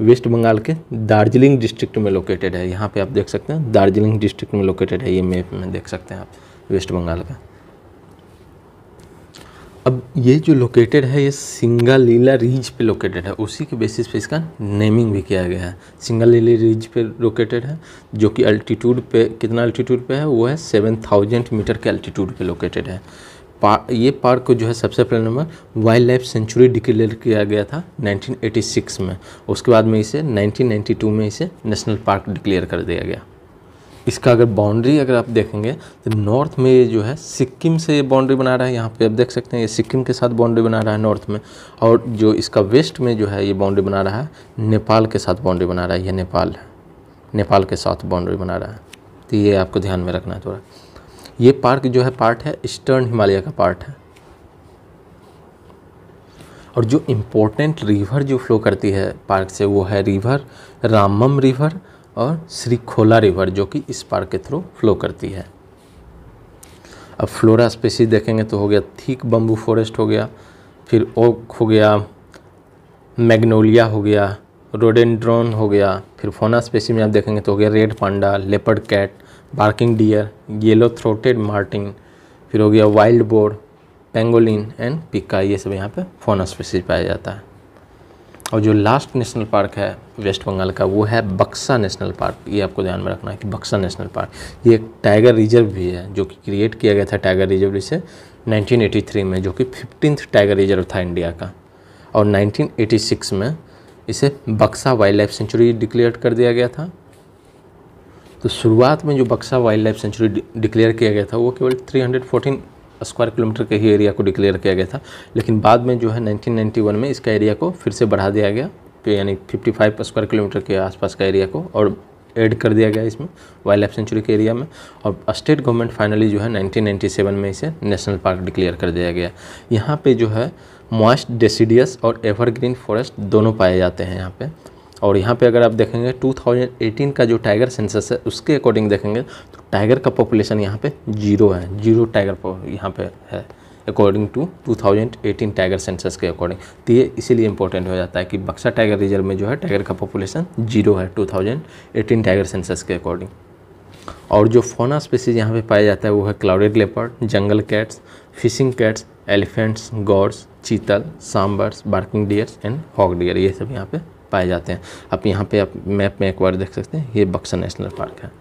A: वेस्ट बंगाल के दार्जिलिंग डिस्ट्रिक्ट में लोकेटेड है यहाँ पे आप देख सकते हैं दार्जिलिंग डिस्ट्रिक्ट में लोकेटेड है ये मैप में देख सकते हैं आप वेस्ट बंगाल का अब ये जो लोकेटेड है ये सिंगल लीला रीज पे लोकेटेड है उसी के बेसिस पे इसका नेमिंग भी किया गया है सिंगल लीला रीज पे लोकेटेड है जो कि अल्टीट्यूड पे कितना अल्टीट्यूड पे है वो है सेवन थाउजेंड मीटर के अल्टीट्यूड पे लोकेटेड है पार्क ये पार्क को जो है सबसे पहले number wild life sanctuary declare किया गया था 1986 में उसके बाद में इसे 1992 में इसे नेशनल पार्क डिक्लेयर कर दिया गया इसका अगर बाउंड्री अगर आप देखेंगे तो नॉर्थ में ये जो है सिक्किम से ये बाउंड्री बना रहा है यहाँ पे आप देख सकते हैं ये सिक्किम के साथ बाउंड्री बना रहा है नॉर्थ में और जो इसका वेस्ट में जो है ये बाउंड्री बना रहा है नेपाल के साथ बाउंड्री बना रहा है ये नेपाल है नेपाल के साथ बाउंड्री बना रहा है तो ये आपको ध्यान में रखना है थोड़ा ये पार्क जो है पार्ट है ईस्टर्न हिमालय का पार्ट है और जो इम्पोर्टेंट रिवर जो फ्लो करती है पार्क से वो है रिवर रामम रिवर और श्रीखोला रिवर जो कि इस पार्क के थ्रू फ्लो करती है अब फ्लोरा स्पेसीज देखेंगे तो हो गया थीक बम्बू फॉरेस्ट हो गया फिर ओक हो गया मैग्नोलिया हो गया रोडेंड्रोन हो गया फिर फोना स्पेसी में आप देखेंगे तो हो गया red panda leopard cat barking deer yellow throated marten फिर हो गया wild boar pangolin and pika ये सब यहाँ पे फोन स्पेसिज पाया जाता है और जो लास्ट नेशनल पार्क है वेस्ट बंगाल का वो है बक्सा नेशनल पार्क ये आपको ध्यान में रखना है कि बक्सा नेशनल पार्क ये एक टाइगर रिजर्व भी है जो कि क्रिएट किया गया था टाइगर रिजर्व इसे 1983 में जो कि फिफ्टीन टाइगर रिजर्व था इंडिया का और 1986 में इसे बक्सा वाइल्ड लाइफ सेंचुरी डिक्लेयर कर दिया गया था तो शुरुआत में जो बक्सा वाइल्ड लाइफ सेंचुरी डिक्लेयर किया गया था वो केवल 314 स्क्वायर किलोमीटर के ही एरिया को डिक्लेयर किया गया था लेकिन बाद में जो है 1991 में इसका एरिया को फिर से बढ़ा दिया गया यानी 55 स्क्वायर किलोमीटर के आसपास का एरिया को और ऐड कर दिया गया इसमें वाइल्ड लाइफ सेंचुरी के एरिया में और स्टेट गवर्नमेंट फाइनली जो है नाइनटीन में इसे नेशनल पार्क डिक्लेयर कर दिया गया यहाँ पर जो है मॉइस्ट डेसीडियस और एवरग्रीन फॉरेस्ट दोनों पाए जाते हैं यहाँ पे और यहाँ पे अगर आप देखेंगे 2018 का जो टाइगर सेंसस है उसके अकॉर्डिंग देखेंगे तो टाइगर का पॉपुलेशन यहाँ पे जीरो है जीरो टाइगर यहाँ पे है अकॉर्डिंग टू 2018 टाइगर सेंसस के अकॉर्डिंग तो ये इसीलिए इंपॉर्टेंट हो जाता है कि बक्सा टाइगर रिजर्व में जो है टाइगर का पॉपुलेशन जीरो है टू टाइगर सेंसस के अकॉर्डिंग और जो फोना स्पेसीज यहाँ पर पाया जाता है वो है clouded leopard jungle cats fishing cats elephants gaurs chital sambars barking deers and hog deer ये सब यहाँ पे पाए जाते हैं आप यहाँ पे आप मैप में एक बार देख सकते हैं ये बक्सा नेशनल पार्क है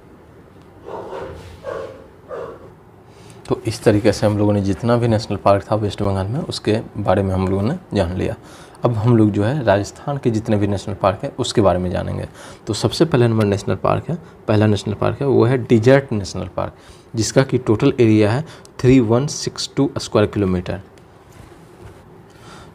A: तो इस तरीके से हम लोगों ने जितना भी नेशनल पार्क था वेस्ट बंगाल में उसके बारे में हम लोगों ने जान लिया अब हम लोग जो है राजस्थान के जितने भी नेशनल पार्क है उसके बारे में जानेंगे तो सबसे पहले नंबर नेशनल पार्क है पहला नेशनल पार्क है वो है डिजर्ट नेशनल पार्क जिसका कि टोटल एरिया है three one six two square kilometre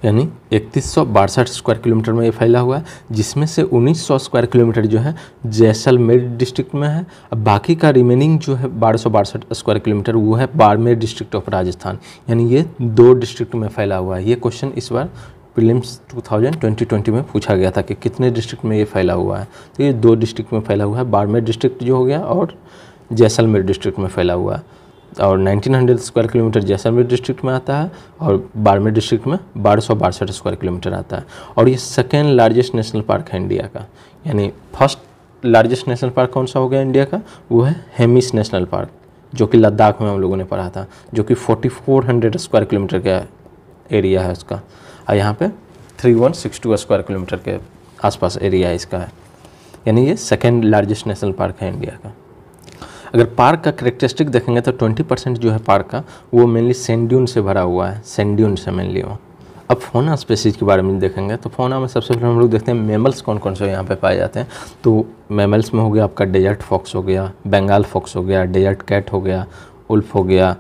A: यानी इकतीस सौ बासठ स्क्वायर किलोमीटर में ये फैला हुआ है जिसमें से उन्नीस सौ स्क्वायर किलोमीटर जो है जैसलमेर डिस्ट्रिक्ट में है बाकी का रिमेनिंग जो है बारह सौ बासठ स्क्वायर किलोमीटर वो है बाड़मेर डिस्ट्रिक्ट ऑफ राजस्थान यानी ये दो डिस्ट्रिक्ट में फैला हुआ है ये क्वेश्चन इस बार थाउजेंड ट्वेंटी 2020 में पूछा गया था कि कितने डिस्ट्रिक्ट में ये फैला हुआ है तो ये दो डिस्ट्रिक्ट में फैला हुआ है बाड़मेर डिस्ट्रिक्ट जो हो गया और जैसलमेर डिस्ट्रिक्ट में फैला हुआ है और 1900 स्क्वायर किलोमीटर जैसलमेर डिस्ट्रिक्ट में आता है और बाड़मेर डिस्ट्रिक्ट में बारह सौ बासठ स्क्वायर किलोमीटर आता है और ये सेकेंड लार्जेस्ट नेशनल पार्क है इंडिया का यानी फर्स्ट लार्जेस्ट नेशनल पार्क कौन सा हो गया इंडिया का वो है हेमिस नेशनल पार्क जो कि लद्दाख में हम लोगों ने पढ़ा था जो कि 4400 स्क्वायर किलोमीटर का एरिया है उसका और यहाँ पे 3162 स्क्वायर किलोमीटर के आसपास एरिया इसका है यानी ये सेकेंड लार्जेस्ट नेशनल पार्क है इंडिया का अगर पार्क का करेक्टरिस्टिक देखेंगे तो 20 परसेंट जो है पार्क का वो मेनली सेंड्यून से भरा हुआ है सेंड्यून से मेनली वो अब फोना स्पेसीज के बारे में देखेंगे तो फोना में सबसे पहले हम लोग देखते हैं मेमल्स कौन कौन से यहाँ पे पाए जाते हैं तो मेमल्स में हो गया आपका डेजर्ट फॉक्स हो गया बंगाल फॉक्स हो गया डेजर्ट कैट हो गया उल्फ हो गया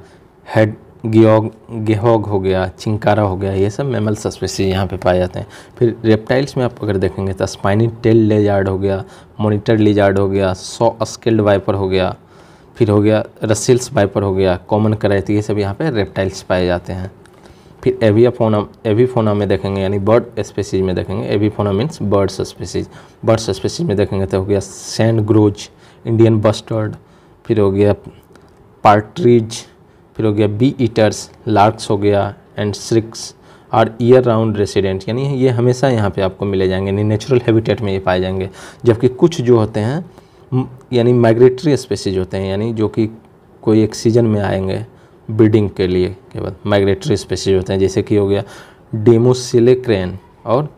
A: हेड गियोग गेहोग हो गया चिंकारा हो गया ये सब मेमल्स स्पेसीज यहाँ पे पाए जाते हैं फिर रेप्टाइल्स में आप अगर देखेंगे तो स्पाइनी टेल लेजार्ड हो गया मोनिटर लेजार्ड हो गया सौ स्केल्ड वाइपर हो गया फिर हो गया रसिल्स वाइपर हो गया कॉमन करैत ये सब यहाँ पे रेप्टाइल्स पाए जाते हैं फिर एवियाफोना एविफोना में देखेंगे यानी बर्ड स्पेसीज में देखेंगे avifauna means birds species birds species में देखेंगे तो हो गया सैंड ग्रोज इंडियन बस्टर्ड फिर हो गया पार्ट्रीज फिर हो गया बी ईटर्स लार्क्स हो गया एंड स्रिक्स और ईयर राउंड रेसिडेंट यानी ये हमेशा यहाँ पे आपको मिले जाएंगे यानी नेचुरल हैबिटेट में ये पाए जाएंगे जबकि कुछ जो होते हैं यानी माइग्रेटरी स्पेसीज होते हैं यानी जो कि कोई एक सीजन में आएंगे ब्रीडिंग के लिए केवल माइग्रेटरी स्पेसीज होते हैं जैसे कि हो गया डेमोसिले क्रेन और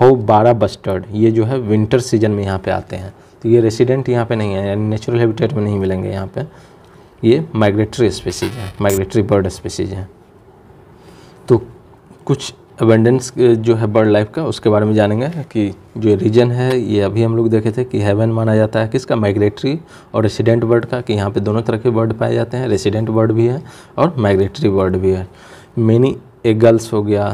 A: हो बारा बस्टर्ड ये जो है विंटर सीजन में यहाँ पे आते हैं तो ये रेसिडेंट यहाँ पे नहीं है यानी नेचुरल हैबिटेट में नहीं मिलेंगे यहाँ पे ये माइग्रेटरी स्पेसीज हैं माइग्रेटरी बर्ड स्पेसीज हैं तो कुछ अबेंडेंस uh, जो है बर्ड लाइफ का उसके बारे में जानेंगे कि जो रीजन है ये अभी हम लोग देखे थे कि हेवन माना जाता है किसका माइग्रेटरी और रेसिडेंट बर्ड का कि यहाँ पे दोनों तरह के बर्ड पाए जाते हैं रेसिडेंट बर्ड भी है और माइग्रेटरी बर्ड भी है मिनी एगल्स हो गया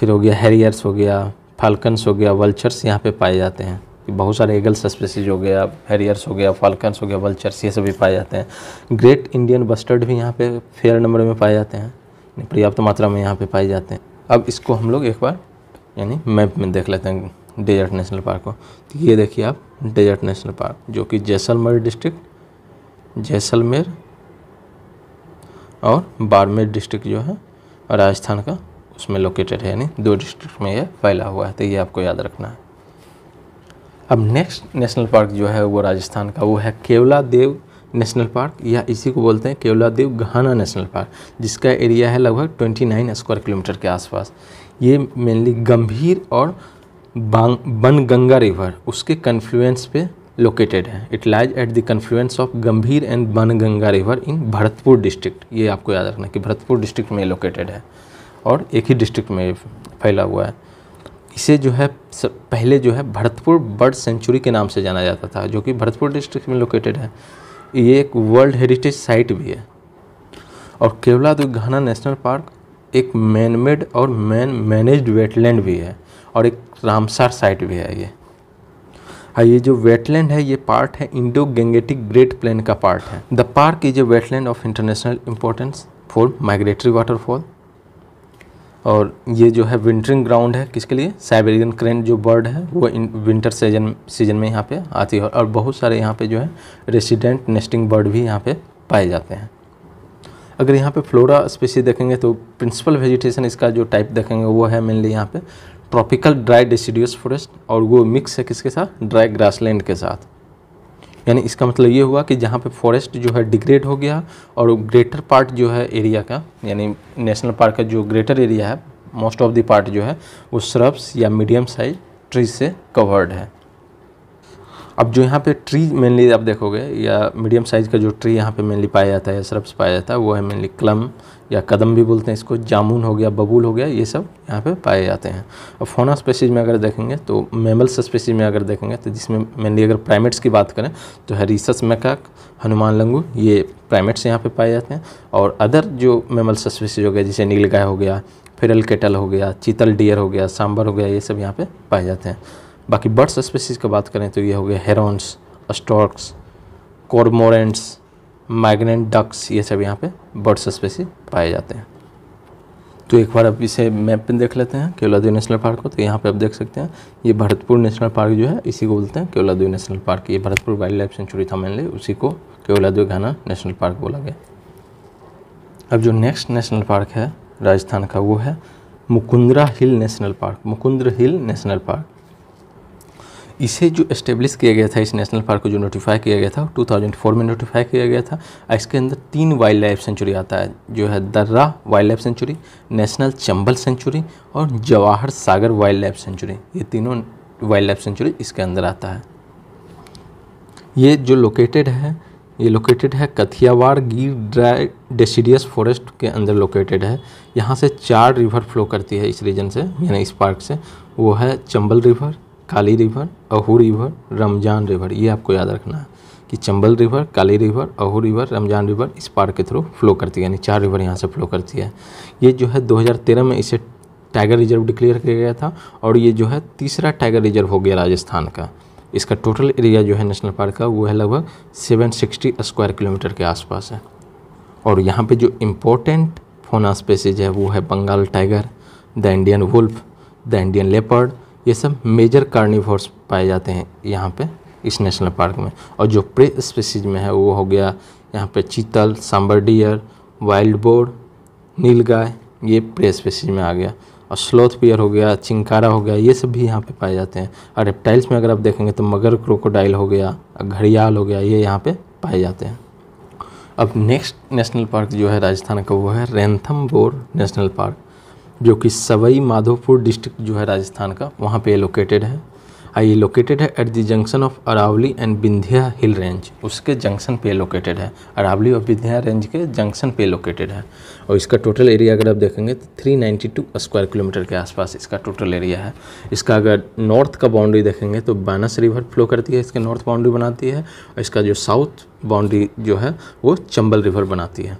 A: फिर हो गया हैरियर्स हो गया फाल्कन्स हो गया वल्चर्स यहाँ पर पाए जाते हैं बहुत सारे एगल्स स्पेसीज हो गया हैरियर्स हो गया फाल्कन्स हो गया वल्चर्स ये सभी पाए जाते हैं ग्रेट इंडियन बस्टर्ड भी यहाँ पर फेयर नंबर में पाए जाते हैं पर्याप्त मात्रा में यहाँ पर पाए जाते हैं अब इसको हम लोग एक बार यानी मैप में देख लेते हैं डेजर्ट नेशनल पार्क को तो ये देखिए आप डेजर्ट नेशनल पार्क जो कि जैसलमेर डिस्ट्रिक्ट जैसलमेर और बाड़मेर डिस्ट्रिक्ट जो है राजस्थान का उसमें लोकेटेड है यानी दो डिस्ट्रिक्ट में यह फैला हुआ है तो ये आपको याद रखना है अब नेक्स्ट नेशनल पार्क जो है वो राजस्थान का वो है केवला देव नेशनल पार्क या इसी को बोलते हैं देव घाना नेशनल पार्क जिसका एरिया है लगभग ट्वेंटी नाइन स्क्वायर किलोमीटर के आसपास ये मेनली गंभीर और बनगंगा रिवर उसके कन्फ्लुएंस पे लोकेटेड है it lies at the confluence of Gambhir and Banganga river in Bharatpur district ये आपको याद रखना कि भरतपुर डिस्ट्रिक्ट में लोकेटेड है और एक ही डिस्ट्रिक्ट में फैला हुआ है इसे जो है पहले जो है भरतपुर बर्ड सेंचुरी के नाम से जाना जाता था जो कि भरतपुर डिस्ट्रिक्ट में लोकेटेड है ये एक वर्ल्ड हेरिटेज साइट भी है और Keoladeo Ghana national park एक मैन मेड और मैन मैनेज्ड वेटलैंड भी है और एक रामसार साइट भी है ये हाँ ये जो वेटलैंड है ये पार्ट है इंडो गेंगेटिक ग्रेट प्लेन का पार्ट है the park is a wetland of international importance for migratory waterfall और ये जो है विंटरिंग ग्राउंड है किसके लिए साइबेरियन क्रेन जो बर्ड है वो इन विंटर सीजन सीजन में यहाँ पे आती है और बहुत सारे यहाँ पे जो है रेसिडेंट नेस्टिंग बर्ड भी यहाँ पे पाए जाते हैं अगर यहाँ पे फ्लोरा स्पेसी देखेंगे तो प्रिंसिपल वेजिटेशन इसका जो टाइप देखेंगे वो है मेनली यहाँ पर ट्रॉपिकल ड्राई डेसीडियस फॉरेस्ट और वो मिक्स है किसके साथ ड्राई ग्रासलैंड के साथ यानी इसका मतलब ये हुआ कि जहाँ पे फॉरेस्ट जो है डिग्रेड हो गया और ग्रेटर पार्ट जो है एरिया का यानी नेशनल पार्क का जो ग्रेटर एरिया है मोस्ट ऑफ द पार्ट जो है वो श्रब्स या मीडियम साइज ट्री से कवर्ड है अब जो यहाँ पे ट्री मेनली आप देखोगे या मीडियम साइज़ का जो ट्री यहाँ पे मेनली पाया जाता है या श्रब्स पाया जाता है वो है मेनली क्लम या कदम भी बोलते हैं इसको जामुन हो गया बबूल हो गया ये सब यहाँ पे पाए जाते हैं और फोना स्पेसीज में अगर देखेंगे तो मेमल्स स्पेसीज में अगर देखेंगे तो जिसमें मेनली अगर प्राइमेट्स की बात करें तो हरीसस मैकाक हनुमान लंगू ये प्राइमेट्स यहाँ पे पाए जाते हैं और अदर जो मेमल्स स्पेसीज हो गया जैसे नील गाय हो गया फिरल केटल हो गया चीतल डियर हो गया सांबर हो गया ये सब यहाँ पर पाए जाते हैं बाकी बर्ड्स स्पेसीज की बात करें तो ये हो गया herons storks cormorants migrant ducks ये सब यहाँ पे बर्ड्स स्पेसी पाए जाते हैं तो एक बार आप इसे मैप पे देख लेते हैं केवलादेव नेशनल पार्क को तो यहाँ पे आप देख सकते हैं ये भरतपुर नेशनल पार्क जो है इसी को बोलते हैं केवलादेव नेशनल पार्क ये भरतपुर वाइल्ड लाइफ सेंचुरी था मेनली उसी को केवलादेव घाना नेशनल पार्क बोला गया अब जो नेक्स्ट नेशनल पार्क है राजस्थान का वो है Mukundra hill national park Mukundra hill national park इसे जो इस्टेब्लिश किया गया था इस नेशनल पार्क को जो नोटिफाई किया गया था 2004 में नोटिफाई किया गया था इसके अंदर तीन वाइल्ड लाइफ सेंचुरी आता है जो है Darrah wild life sanctuary national Chambal sanctuary और Jawahar Sagar wild life sanctuary ये तीनों वाइल्ड लाइफ सेंचुरी इसके अंदर आता है ये जो लोकेटेड है ये लोकेटेड है कथियावाड़ गिर ड्राई डेसीडियस फॉरेस्ट के अंदर लोकेटेड है यहाँ से चार रिवर फ्लो करती है इस रीजन से यानी इस पार्क से वो है Chambal river Kali river Ahu river Ramzan river ये आपको याद रखना है कि Chambal river Kali river Ahu river Ramzan river इस पार्क के थ्रू फ्लो करती है यानी चार रिवर यहाँ से फ्लो करती है ये जो है 2013 में इसे टाइगर रिजर्व डिक्लेयर किया गया था और ये जो है तीसरा टाइगर रिजर्व हो गया राजस्थान का इसका टोटल एरिया जो है नेशनल पार्क का वो है लगभग सिक्सटी स्क्वायर किलोमीटर के आसपास है और यहाँ पे जो इम्पोर्टेंट फोना स्पेसीज है वो है Bengal tiger the Indian wolf the Indian leopard ये सब मेजर कार्निवर्स पाए जाते हैं यहाँ पे इस नेशनल पार्क में और जो प्रे स्पेसीज में है वो हो गया यहाँ पे chital sambar deer wild boar nilgai ये प्रे स्पेसीज में आ गया और स्लोथ पियर हो गया चिंकारा हो गया ये सब भी यहाँ पे पाए जाते हैं और रेप्टाइल्स में अगर आप देखेंगे तो मगर क्रोकोडाइल हो गया घड़ियाल हो गया ये यहाँ पर पाए जाते हैं अब नेक्स्ट नेशनल पार्क जो है राजस्थान का वो है रेंथम नेशनल पार्क जो कि सवई माधोपुर डिस्ट्रिक्ट जो है राजस्थान का वहाँ पे लोकेटेड है ये लोकेटेड है at the junction of Aravalli and Vindhya hill range उसके जंक्शन पे लोकेटेड है अरावली और बिंध्या रेंज के जंक्शन पे लोकेटेड है और इसका टोटल एरिया अगर आप देखेंगे तो 392 स्क्वायर किलोमीटर के आसपास इसका टोटल एरिया है इसका अगर नॉर्थ का बाउंड्री देखेंगे तो बानस रिवर फ्लो करती है इसके नॉर्थ बाउंड्री बनाती है और इसका जो साउथ बाउंड्री जो है वो चंबल रिवर बनाती है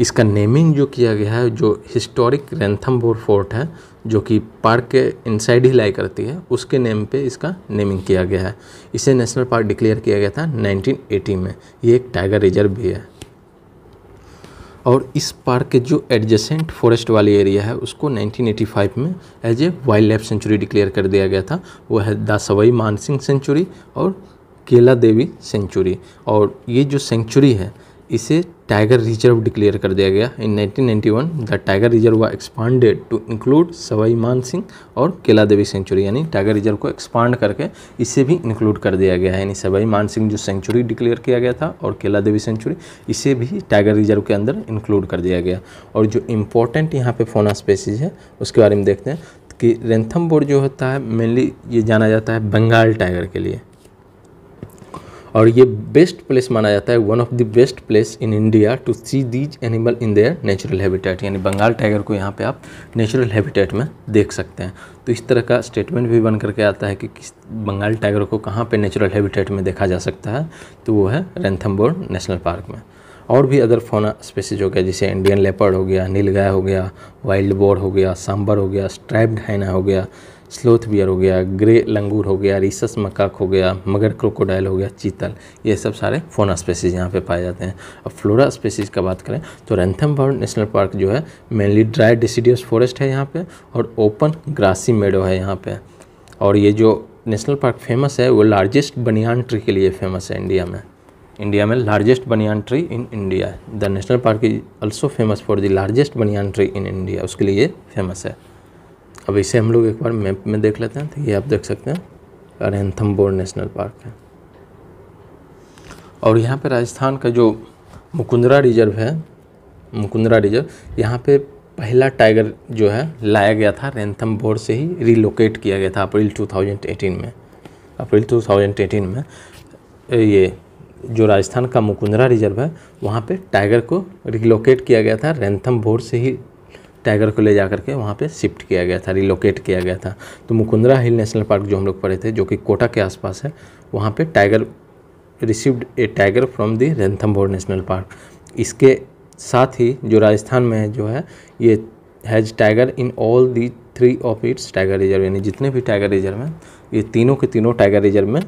A: इसका नेमिंग जो किया गया है जो हिस्टोरिक रैंथमबोर फोर्ट है जो कि पार्क के इनसाइड ही लाई करती है उसके नेम पे इसका नेमिंग किया गया है इसे नेशनल पार्क डिक्लेयर किया गया था 1980 में ये एक टाइगर रिजर्व भी है और इस पार्क के जो एडजेसेंट फॉरेस्ट वाली एरिया है उसको 1985 में as a wild life sanctuary declare कर दिया गया था वो है दासवई मानसिंह सेंचुरी और केला देवी सेंचुरी और ये जो सेंचुरी है इसे टाइगर रिजर्व डिक्लेयर कर दिया गया in 1991 the tiger reserve was expanded to include Sawai Man Singh और केला देवी सेंचुरी यानी टाइगर रिजर्व को एक्सपांड करके इसे भी इंक्लूड कर दिया गया है यानी सवाई मान सिंह जो सेंचुरी डिक्लेयर किया गया था और केला देवी सेंचुरी इसे भी टाइगर रिजर्व के अंदर इंक्लूड कर दिया गया और जो इम्पोर्टेंट यहाँ पर फोना स्पेसीज है उसके बारे में देखते हैं कि रेंथम बोर्ड जो होता है मेनली ये जाना जाता है बंगाल टाइगर के लिए और ये बेस्ट प्लेस माना जाता है one of the best place in India to see these animal in their natural habitat यानी बंगाल टाइगर को यहाँ पे आप नेचुरल हैबिटेट में देख सकते हैं तो इस तरह का स्टेटमेंट भी बन करके आता है कि किस बंगाल टाइगर को कहाँ पे नेचुरल हैबिटेट में देखा जा सकता है तो वो है रेंथम्बोर्ड नेशनल पार्क में और भी अदर फोना स्पेसीज हो गया जैसे इंडियन लेपर्ड हो गया नीलगाय हो गया वाइल्ड बोर हो गया सांबर हो गया स्ट्राइब्ड हाइना हो गया स्लोथ बियर हो गया ग्रे लंगूर हो गया रिसस मकाक हो गया मगर क्रोकोडाइल हो गया चीतल ये सब सारे फोना स्पेसीज यहाँ पे पाए जाते हैं अब फ्लोरा स्पेसीज का बात करें तो रेंथम बाउंड नेशनल पार्क जो है मेनली ड्राई डिसीडियस फॉरेस्ट है यहाँ पे और ओपन ग्रासी मेडो है यहाँ पे और ये जो नेशनल पार्क फेमस है वो लार्जेस्ट बनियान ट्री के लिए फेमस है इंडिया में इंडिया में largest banyan tree in India the national park is also famous for the largest banyan tree in India उसके लिए फेमस है अब इसे हम लोग एक बार मैप में देख लेते हैं तो ये आप देख सकते हैं अरेंथम बोर्ड नेशनल पार्क है और यहाँ पर राजस्थान का जो मुकुंदरा रिजर्व है मुकुंदरा रिजर्व यहाँ पे पहला टाइगर जो है लाया गया था रेंथम बोर्ड से ही रिलोकेट किया गया था अप्रैल 2018 में अप्रैल 2018 में ये जो राजस्थान का मुकुंदरा रिजर्व है वहाँ पे टाइगर को रिलोकेट किया गया था रेंथम बोर्ड से ही टाइगर को ले जा करके वहाँ पे शिफ्ट किया गया था रिलोकेट किया गया था तो मुकुंदरा हिल नेशनल पार्क जो हम लोग पढ़े थे जो कि कोटा के आसपास है वहाँ पे tiger received a tiger from the Ranthambore national park इसके साथ ही जो राजस्थान में जो है ये has tiger in all the three of its tiger reserve यानी जितने भी टाइगर रिजर्व हैं ये तीनों के तीनों टाइगर रिजर्व में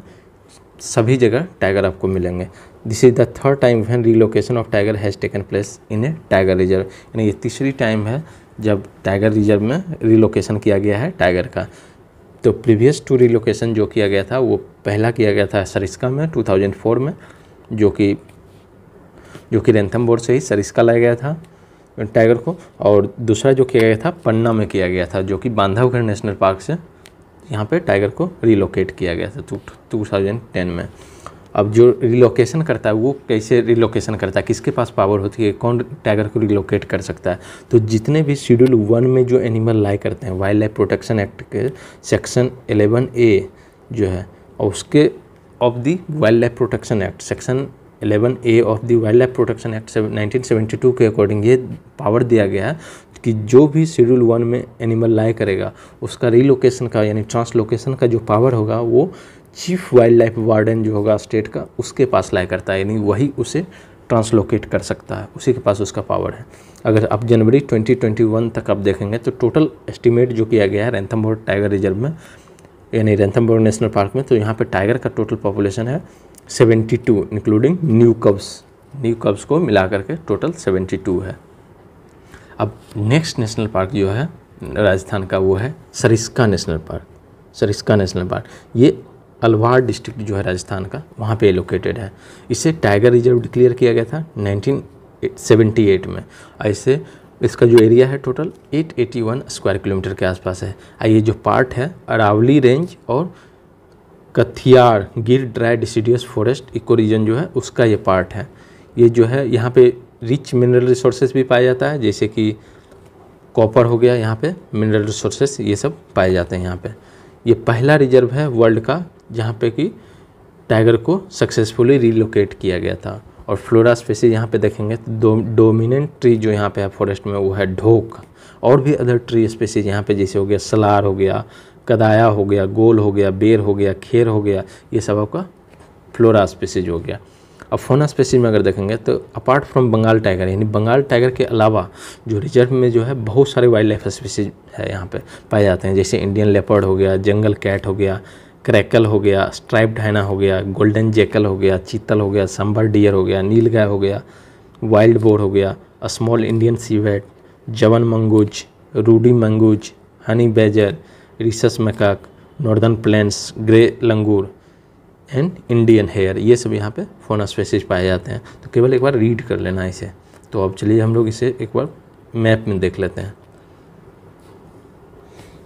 A: सभी जगह टाइगर आपको मिलेंगे this is the third time when relocation of tiger has taken place in a tiger reserve यानी ये तीसरी टाइम है जब टाइगर रिजर्व में रिलोकेशन किया गया है टाइगर का तो प्रीवियस टू रिलोकेशन जो किया गया था वो पहला किया गया था सरिस्का में 2004 में जो कि जो कि रेंथम बोर्ड से ही सरिस्का लाया गया था टाइगर को और दूसरा जो किया गया था पन्ना में किया गया था जो कि बांधवगढ़ नेशनल पार्क से यहाँ पे टाइगर को रिलोकेट किया गया था टू थाउजेंड टेन में अब जो रिलोकेशन करता है वो कैसे रिलोकेशन करता है किसके पास पावर होती है कौन टाइगर को रिलोकेट कर सकता है तो जितने भी शेड्यूल वन में जो एनिमल लाई करते हैं वाइल्ड लाइफ प्रोटेक्शन एक्ट के सेक्शन एलेवन ए जो है और उसके of the wild life protection act section eleven A of the wild life protection act nineteen seventy two के अकॉर्डिंग ये पावर दिया गया है कि जो भी शेड्यूल वन में एनिमल लाई करेगा उसका रिलोकेशन का यानी ट्रांसलोकेशन का जो पावर होगा वो चीफ वाइल्ड लाइफ वार्डन जो होगा स्टेट का उसके पास लाया करता है यानी वही उसे ट्रांसलोकेट कर सकता है उसी के पास उसका पावर है अगर आप जनवरी 2021 तक आप देखेंगे तो टोटल एस्टिमेट जो किया गया है रैंथम टाइगर रिजर्व में यानी रैंथम नेशनल पार्क में तो यहाँ पर टाइगर का टोटल पॉपुलेशन है 72 including new cubs new cubs को मिला करके टोटल 72 है अब नेक्स्ट नेशनल पार्क जो है राजस्थान का वो है Sariska national park Sariska national park ये अलवार डिस्ट्रिक्ट जो है राजस्थान का वहाँ पे लोकेटेड है इसे टाइगर रिजर्व डिक्लेयर किया गया था 1978 में ऐसे इसका जो एरिया है टोटल 881 स्क्वायर किलोमीटर के आसपास है ये जो पार्ट है अरावली रेंज और Kathiawar Gir dry deciduous forest eco region जो है उसका ये पार्ट है ये जो है यहाँ पे रिच मिनरल रिसोर्सेज भी पाया जाता है जैसे कि कॉपर हो गया यहाँ पे मिनरल रिसोर्सेज ये सब पाए जाते हैं यहाँ पे ये पहला रिजर्व है वर्ल्ड का जहाँ पे कि टाइगर को सक्सेसफुली रिलोकेट किया गया था और फ्लोरा स्पेसी यहाँ पे देखेंगे तो दो डोमिनेंट ट्री जो यहाँ पे है फॉरेस्ट में वो है ढोक और भी अदर ट्री स्पेसीज यहाँ पे जैसे हो गया सलार हो गया कदाया हो गया गोल हो गया बेर हो गया खेर हो गया ये सब आपका फ्लोरा स्पेसीज हो गया अब फोना स्पेसीज में अगर देखेंगे तो अपार्ट फ्रॉम बंगाल टाइगर यानी बंगाल टाइगर के अलावा जो रिजर्व में जो है बहुत सारे वाइल्ड लाइफ स्पेसीज है यहाँ पे पाए जाते हैं जैसे इंडियन लेपर्ड हो गया जंगल कैट हो गया क्रैकल हो गया स्ट्राइप हाइना हो गया गोल्डन जैकल हो गया चीतल हो गया संभर डियर हो गया नीलगाय हो गया वाइल्ड बोर हो गया small Indian civet Javan mongoose ruddy mongoose honey badger rhesus macaque northern plains grey langur and Indian hare ये सब यहाँ पे फोना स्पेसिस पाए जाते हैं तो केवल एक बार रीड कर लेना इसे तो अब चलिए हम लोग इसे एक बार मैप में देख लेते हैं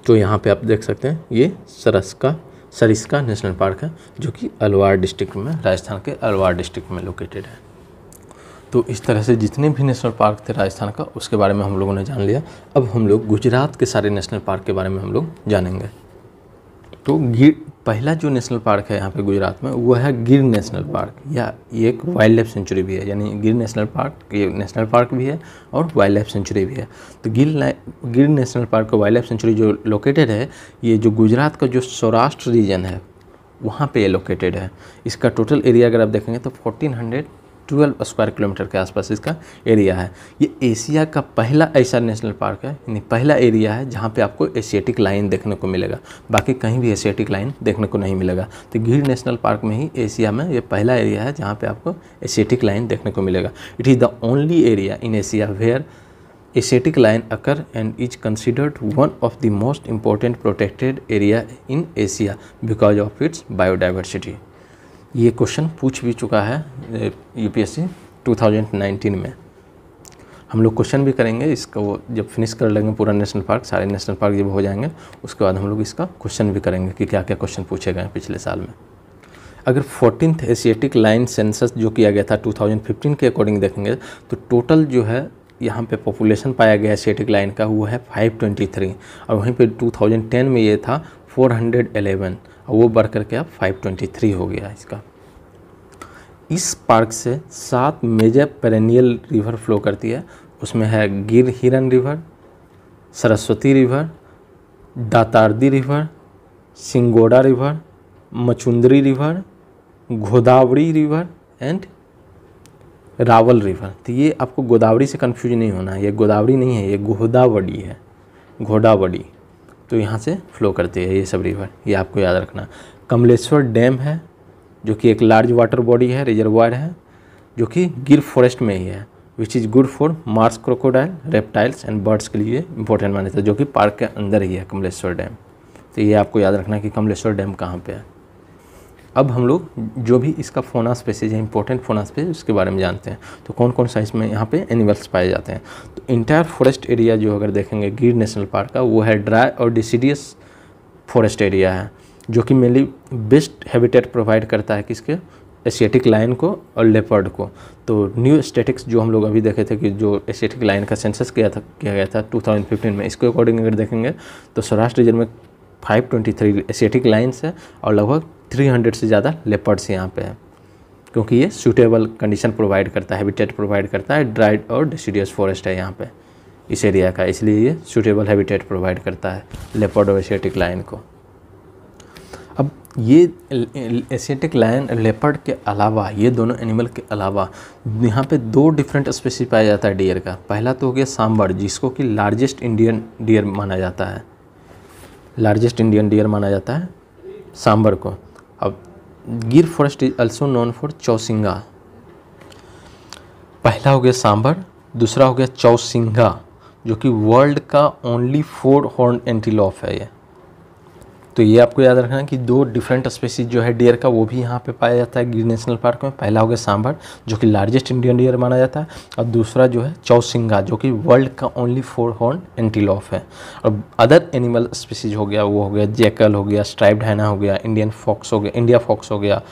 A: तो यहाँ पे आप देख सकते हैं ये सरस का सरिस्का नेशनल पार्क है जो कि अलवार डिस्ट्रिक्ट में राजस्थान के अलवार डिस्ट्रिक्ट में लोकेटेड है तो इस तरह से जितने भी नेशनल पार्क थे राजस्थान का उसके बारे में हम लोगों ने जान लिया अब हम लोग गुजरात के सारे नेशनल पार्क के बारे में हम लोग जानेंगे तो गिर पहला जो नेशनल पार्क है यहाँ पे गुजरात में वो है गिर नेशनल पार्क या ये एक वाइल्ड लाइफ सेंचुरी भी है यानी गिर नेशनल पार्क ये नेशनल पार्क भी है और वाइल्ड लाइफ सेंचुरी भी है तो गिर गिर नेशनल पार्क और वाइल्ड लाइफ सेंचुरी जो लोकेटेड है ये जो गुजरात का जो सौराष्ट्र रीजन है वहाँ पे ये लोकेटेड है इसका टोटल एरिया अगर आप देखेंगे तो fourteen hundred twelve square kilometre के आसपास इसका एरिया है ये एशिया का पहला ऐसा नेशनल पार्क है यानी पहला एरिया है जहाँ पे आपको एशियाटिक लाइन देखने को मिलेगा बाकी कहीं भी एशियाटिक लाइन देखने को नहीं मिलेगा तो गिर नेशनल पार्क में ही एशिया में ये पहला एरिया है जहाँ पर आपको एशियाटिक लाइन देखने को मिलेगा it is the only area in Asia where Asiatic lion occur and is considered one of the most important protected area in Asia because of its biodiversity ये क्वेश्चन पूछ भी चुका है यूपीएससी 2019 में हम लोग क्वेश्चन भी करेंगे इसको जब फिनिश कर लेंगे पूरा नेशनल पार्क सारे नेशनल पार्क जब हो जाएंगे उसके बाद हम लोग इसका क्वेश्चन भी करेंगे कि क्या क्या क्वेश्चन पूछे गए पिछले साल में अगर फोर्टीन एशियाटिक लाइन सेंसस जो किया गया था 2015 के अकॉर्डिंग देखेंगे तो टोटल जो है यहाँ पे पॉपुलेशन पाया गया एशियाटिक लाइन का वो है 523 और वहीं पे 2010 में ये था 411 और वो बढ़ करके अब 523 हो गया इसका इस पार्क से सात मेजर पेरेनियल रिवर फ्लो करती है उसमें है Gir Hiran river Saraswati river Datardi river Shingoda river Machhundri river Godavari river and Raval river तो ये आपको गोदावरी से कन्फ्यूज नहीं होना है ये गोदावरी नहीं है ये गोदावरी है घोडावड़ी तो यहाँ से फ्लो करती है ये सब रिवर ये आपको याद रखना कमलेश्वर डैम है जो कि एक लार्ज वाटर बॉडी है रिजर्वायर है जो कि गिर फॉरेस्ट में ही है which is good for marsh crocodile reptiles and birds के लिए इंपॉर्टेंट माना जाता है जो कि पार्क के अंदर ही है कमलेश्वर डैम तो ये आपको याद रखना है कि कमलेश्वर डैम कहाँ पे है अब हम लोग जो भी इसका फोना स्पेसिज है इंपॉर्टेंट फोना स्पेसिज उसके बारे में जानते हैं तो कौन कौन सा इसमें यहाँ पे एनिमल्स पाए जाते हैं तो इंटायर फॉरेस्ट एरिया जो अगर देखेंगे गिर नेशनल पार्क का वो है ड्राई और डिसीडियस फॉरेस्ट एरिया है जो कि मेनली बेस्ट हैबिटेट प्रोवाइड करता है किसके एशियाटिक लाइन को और लेपर्ड को तो न्यू स्टेटिक्स जो हम लोग अभी देखे थे कि जो एशियाटिक लाइन का सेंसस किया था किया गया था 2015 में इसके अकॉर्डिंग अगर देखेंगे तो सौराष्ट्र रीजन में 523 एशियाटिक लाइन्स है और लगभग 300 से ज़्यादा लेपर्ड्स यहाँ पे हैं क्योंकि ये सूटेबल कंडीशन प्रोवाइड करता है हैबिटेट प्रोवाइड करता है ड्राइड और डिसीडियस फॉरेस्ट है यहाँ पे इस एरिया का इसलिए ये सूटेबल हैबिटेट प्रोवाइड करता है लेपर्ड और एशियाटिक लाइन को अब ये एशियाटिक लाइन लेपर्ड के अलावा ये दोनों एनिमल के अलावा यहाँ पे दो डिफरेंट स्पेसी पाया जाता है डियर का पहला तो हो गया सांबर जिसको कि लार्जेस्ट इंडियन डियर माना जाता है लार्जेस्ट इंडियन डियर माना जाता है सांबर को Gir forest is also known for chousingha पहला हो गया सांभर दूसरा हो गया चौसिंगा जो कि वर्ल्ड का ओनली फोर हॉर्न एंटीलॉफ है ये तो ये आपको याद रखना कि दो डिफरेंट स्पेसीज जो है डियर का वो भी यहाँ पे पाया जाता है गिर नेशनल पार्क में पहला हो गया सांभर जो कि लार्जेस्ट इंडियन डियर माना जाता है और दूसरा जो है चौसिंगा जो कि वर्ल्ड का ओनली फोर हॉर्न एंटीलॉफ है और अदर एनिमल स्पेसीज हो गया वो हो गया जैकल हो गया स्ट्राइप्ड हैना हो गया इंडियन फॉक्स हो गया इंडिया फॉक्स हो गया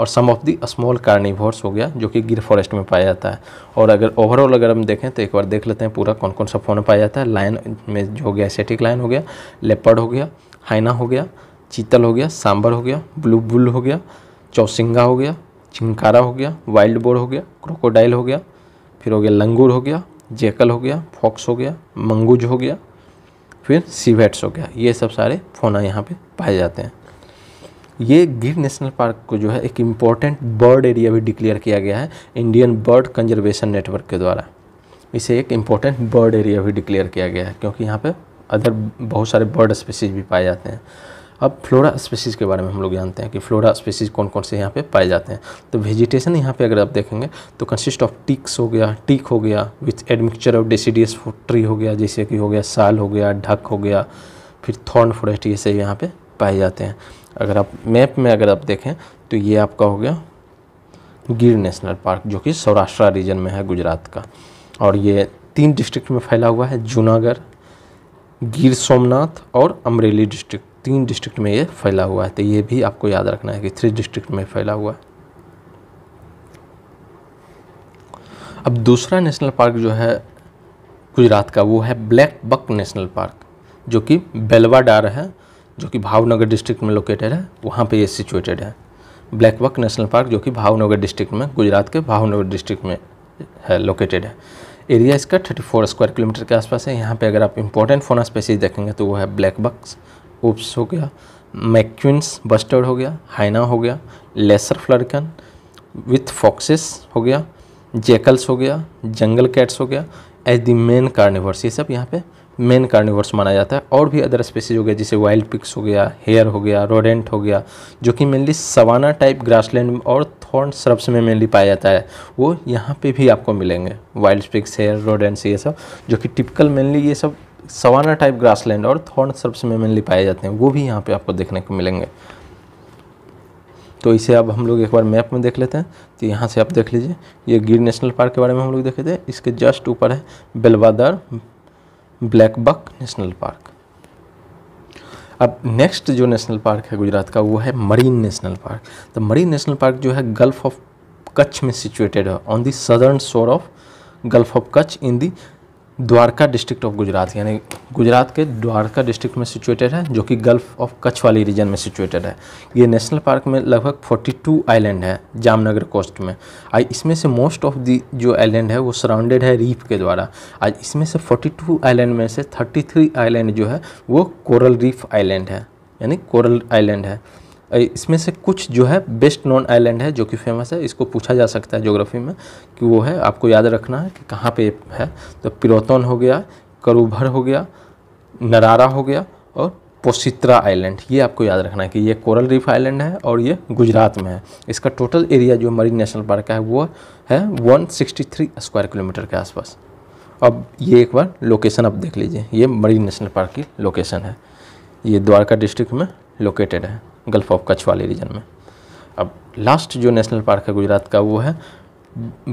A: और some of the small carnivores हो गया जो कि गिर फॉरेस्ट में पाया जाता है और अगर ओवरऑल अगर हम देखें तो एक बार देख लेते हैं पूरा कौन कौन सा फोन पाया जाता है लाइन में जो हो गया एसेटिक लाइन हो गया लेपर्ड हो गया हाइना हो गया चीतल हो गया सांबर हो गया ब्लू बुल हो गया चौसिंगा हो गया चिंकारा हो गया वाइल्ड बोर हो गया क्रोकोडाइल हो गया फिर हो गया लंगूर हो गया जैकल हो गया फॉक्स हो गया मंगूज हो गया फिर सीवेट्स हो गया ये सब सारे फोना यहाँ पे पाए जाते हैं ये गिर नेशनल पार्क को जो है एक इम्पॉर्टेंट बर्ड एरिया भी डिक्लेयर किया गया है इंडियन बर्ड कंजर्वेशन नेटवर्क के द्वारा इसे एक इम्पॉर्टेंट बर्ड एरिया भी डिक्लेयर किया गया है क्योंकि यहाँ पे अदर बहुत सारे बर्ड स्पीसीज भी पाए जाते हैं अब फ्लोरा स्पीसीज़ के बारे में हम लोग जानते हैं कि फ्लोरा स्पीसीज़ कौन कौन से यहाँ पे पाए जाते हैं तो वेजिटेशन यहाँ पे अगर आप देखेंगे तो कंसिस्ट ऑफ टिक्स हो गया टिक हो गया with admixture of deciduous tree हो गया जैसे कि हो गया साल हो गया ढक हो गया फिर थॉर्न फॉरेस्ट ये सब यहाँ पर पाए जाते हैं अगर आप मैप में अगर आप देखें तो ये आपका हो गया गिर नेशनल पार्क जो कि सौराष्ट्र रीजन में है गुजरात का और ये तीन डिस्ट्रिक्ट में फैला हुआ है जूनागढ़ गिर सोमनाथ और अमरेली डिस्ट्रिक्ट तीन डिस्ट्रिक्ट में ये फैला हुआ है तो ये भी आपको याद रखना है कि थ्री डिस्ट्रिक्ट में फैला हुआ है अब दूसरा नेशनल पार्क जो है गुजरात का वो है ब्लैक बक नेशनल पार्क जो कि बेलवाडार है जो कि भावनगर डिस्ट्रिक्ट में लोकेटेड है वहाँ पे ये सिचुएटेड है ब्लैक बक नेशनल पार्क जो कि भावनगर डिस्ट्रिक्ट में गुजरात के भावनगर डिस्ट्रिक्ट में है लोकेटेड है एरिया इसका 34 स्क्वायर किलोमीटर के आसपास है यहाँ पे अगर आप इंपॉर्टेंट फोना स्पेसीज देखेंगे तो वो है ब्लैक बक्स ओप्स हो गया मैक्विंस बस्टर्ड हो गया हाइना हो गया लेसर फ्लरकन विथ फॉक्सिस हो गया जेकल्स हो गया जंगल कैट्स हो गया एज दी मेन कार्निवर्स ये सब यहाँ पे मेन कार्निवर्स माना जाता है और भी अदर स्पेसीज हो गया जैसे वाइल्ड पिक्स हो गया हेयर हो गया रोडेंट हो गया जो कि मेनली सवाना टाइप ग्रासलैंड और थॉर्न श्रब्स में मेनली पाया जाता है वो यहाँ पे भी आपको मिलेंगे वाइल्ड स्पिक्स हेयर रोडेंट्स ये सब जो कि टिपिकल मेनली ये सब सवाना टाइप ग्रासलैंड और थॉर्न सर्ब्स में मेनली पाए जाते हैं वो भी यहाँ पे आपको देखने को मिलेंगे तो इसे अब हम लोग एक बार मैप में देख लेते हैं तो यहाँ से आप देख लीजिए ये गिर नेशनल पार्क के बारे में हम लोग देखे थे इसके जस्ट ऊपर है Velavadar black buck national park अब नेक्स्ट जो नेशनल पार्क है गुजरात का वो है मरीन नेशनल पार्क तो मरीन नेशनल पार्क जो है गल्फ ऑफ कच्छ में सिचुएटेड है on the southern shore of gulf of Kutch in the Dwarka district of Gujarat यानी गुजरात के द्वारका डिस्ट्रिक्ट में सिचुएटेड है जो कि गल्फ ऑफ कच्छ वाली रीजन में सिचुएटेड है ये नेशनल पार्क में लगभग 42 आइलैंड है जामनगर कोस्ट में आज इसमें से मोस्ट ऑफ दी जो आइलैंड है वो सराउंडेड है रीफ के द्वारा आज इसमें से 42 आइलैंड में से 33 आइलैंड जो है वो कोरल रीफ आइलैंड है यानी कोरल आइलैंड है इसमें से कुछ जो है बेस्ट नॉन आइलैंड है जो कि फेमस है इसको पूछा जा सकता है ज्योग्राफी में कि वो है आपको याद रखना है कि कहाँ पे है तो पिरोतन हो गया करूभर हो गया नरारा हो गया और पोसित्रा आइलैंड ये आपको याद रखना है कि ये कोरल रीफ आइलैंड है और ये गुजरात में है इसका टोटल एरिया जो मरीन नेशनल पार्क का है वो है वन स्क्वायर किलोमीटर के आसपास अब ये एक बार लोकेशन आप देख लीजिए ये मरीन नेशनल पार्क की लोकेशन है ये द्वारका डिस्ट्रिक्ट में लोकेटेड है गल्फ़ ऑफ कच्छ वाले रीजन में अब लास्ट जो नेशनल पार्क है गुजरात का वो है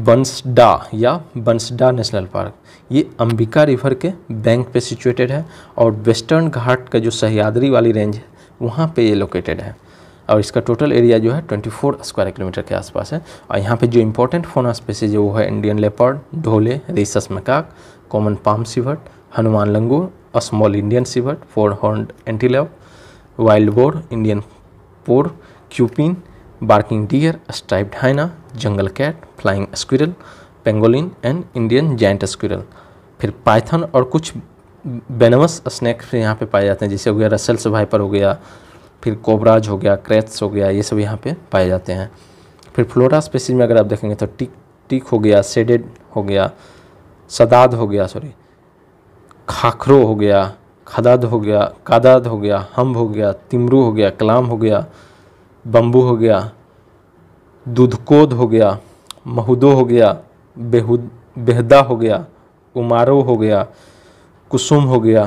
A: बंसडा या बंसडा नेशनल पार्क ये अंबिका रिवर के बैंक पे सिचुएटेड है और वेस्टर्न घाट का जो सहयाद्री वाली रेंज है वहाँ पे ये लोकेटेड है और इसका टोटल एरिया जो है 24 स्क्वायर किलोमीटर के आसपास है और यहाँ पे जो इम्पोर्टेंट फोना स्पेसीज है वो है Indian leopard dhole rhesus macaque common palm civet Hanuman langur small Indian civet four horn antelope wild boar Indian porcupine barking deer striped hyena jungle cat flying squirrel pangolin and Indian giant squirrel फिर python और कुछ बेनवस snack फिर यहाँ पे पाए जाते हैं जैसे हो गया रसल्स वाइपर हो गया फिर कोबराज हो गया क्रैथ्स हो गया ये सब यहाँ पे पाए जाते हैं फिर फ्लोरा स्पेसीज में अगर आप देखेंगे तो टिक टिक हो गया सेडेड हो गया सदाद हो गया सॉरी खाखरो हो गया खदाद हो गया कादाद हो गया हम हो गया तिमरू हो गया कलाम हो गया बम्बू हो गया दुधकोद हो गया महूदो हो गया बेहूद बेहदा हो गया उमारो हो गया कुसुम हो गया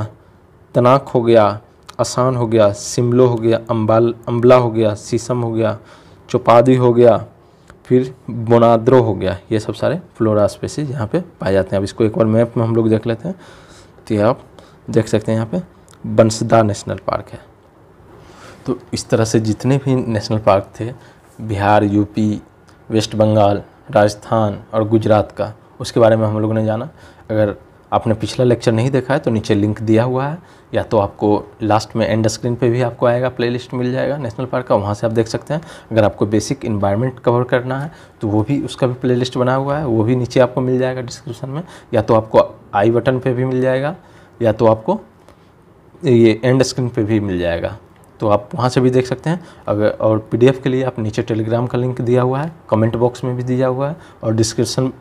A: तनाक हो गया आसान हो गया सिमलो हो गया अम्बाल अम्बला हो गया शीशम हो गया चौपादी हो गया फिर बोनाद्रो हो गया ये सब सारे फ्लोरा स्पेसिस यहाँ पे पाए जाते हैं अब इसको एक बार मैप में हम लोग देख लेते हैं तो आप देख सकते हैं यहाँ पे बंसदा नेशनल पार्क है तो इस तरह से जितने भी नेशनल पार्क थे बिहार यूपी वेस्ट बंगाल राजस्थान और गुजरात का उसके बारे में हम लोगों ने जाना अगर आपने पिछला लेक्चर नहीं देखा है तो नीचे लिंक दिया हुआ है या तो आपको लास्ट में एंड स्क्रीन पे भी आपको आएगा प्लेलिस्ट मिल जाएगा नेशनल पार्क का वहाँ से आप देख सकते हैं अगर आपको बेसिक इन्वायरमेंट कवर करना है तो वो भी उसका भी प्लेलिस्ट बना हुआ है वो भी नीचे आपको मिल जाएगा डिस्क्रिप्शन में या तो आपको आई बटन पर भी मिल जाएगा या तो आपको ये एंड स्क्रीन पे भी मिल जाएगा तो आप वहाँ से भी देख सकते हैं अगर और पीडीएफ के लिए आप नीचे टेलीग्राम का लिंक दिया हुआ है कमेंट बॉक्स में भी दिया हुआ है और डिस्क्रिप्शन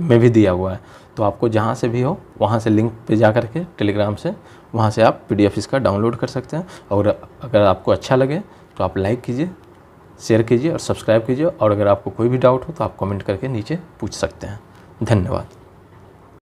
A: में भी दिया हुआ है तो आपको जहाँ से भी हो वहाँ से लिंक पे जा करके टेलीग्राम से वहाँ से आप पीडीएफ इसका डाउनलोड कर सकते हैं और अगर आपको अच्छा लगे तो आप लाइक कीजिए शेयर कीजिए और सब्सक्राइब कीजिए और अगर आपको कोई भी डाउट हो तो आप कमेंट करके नीचे पूछ सकते हैं धन्यवाद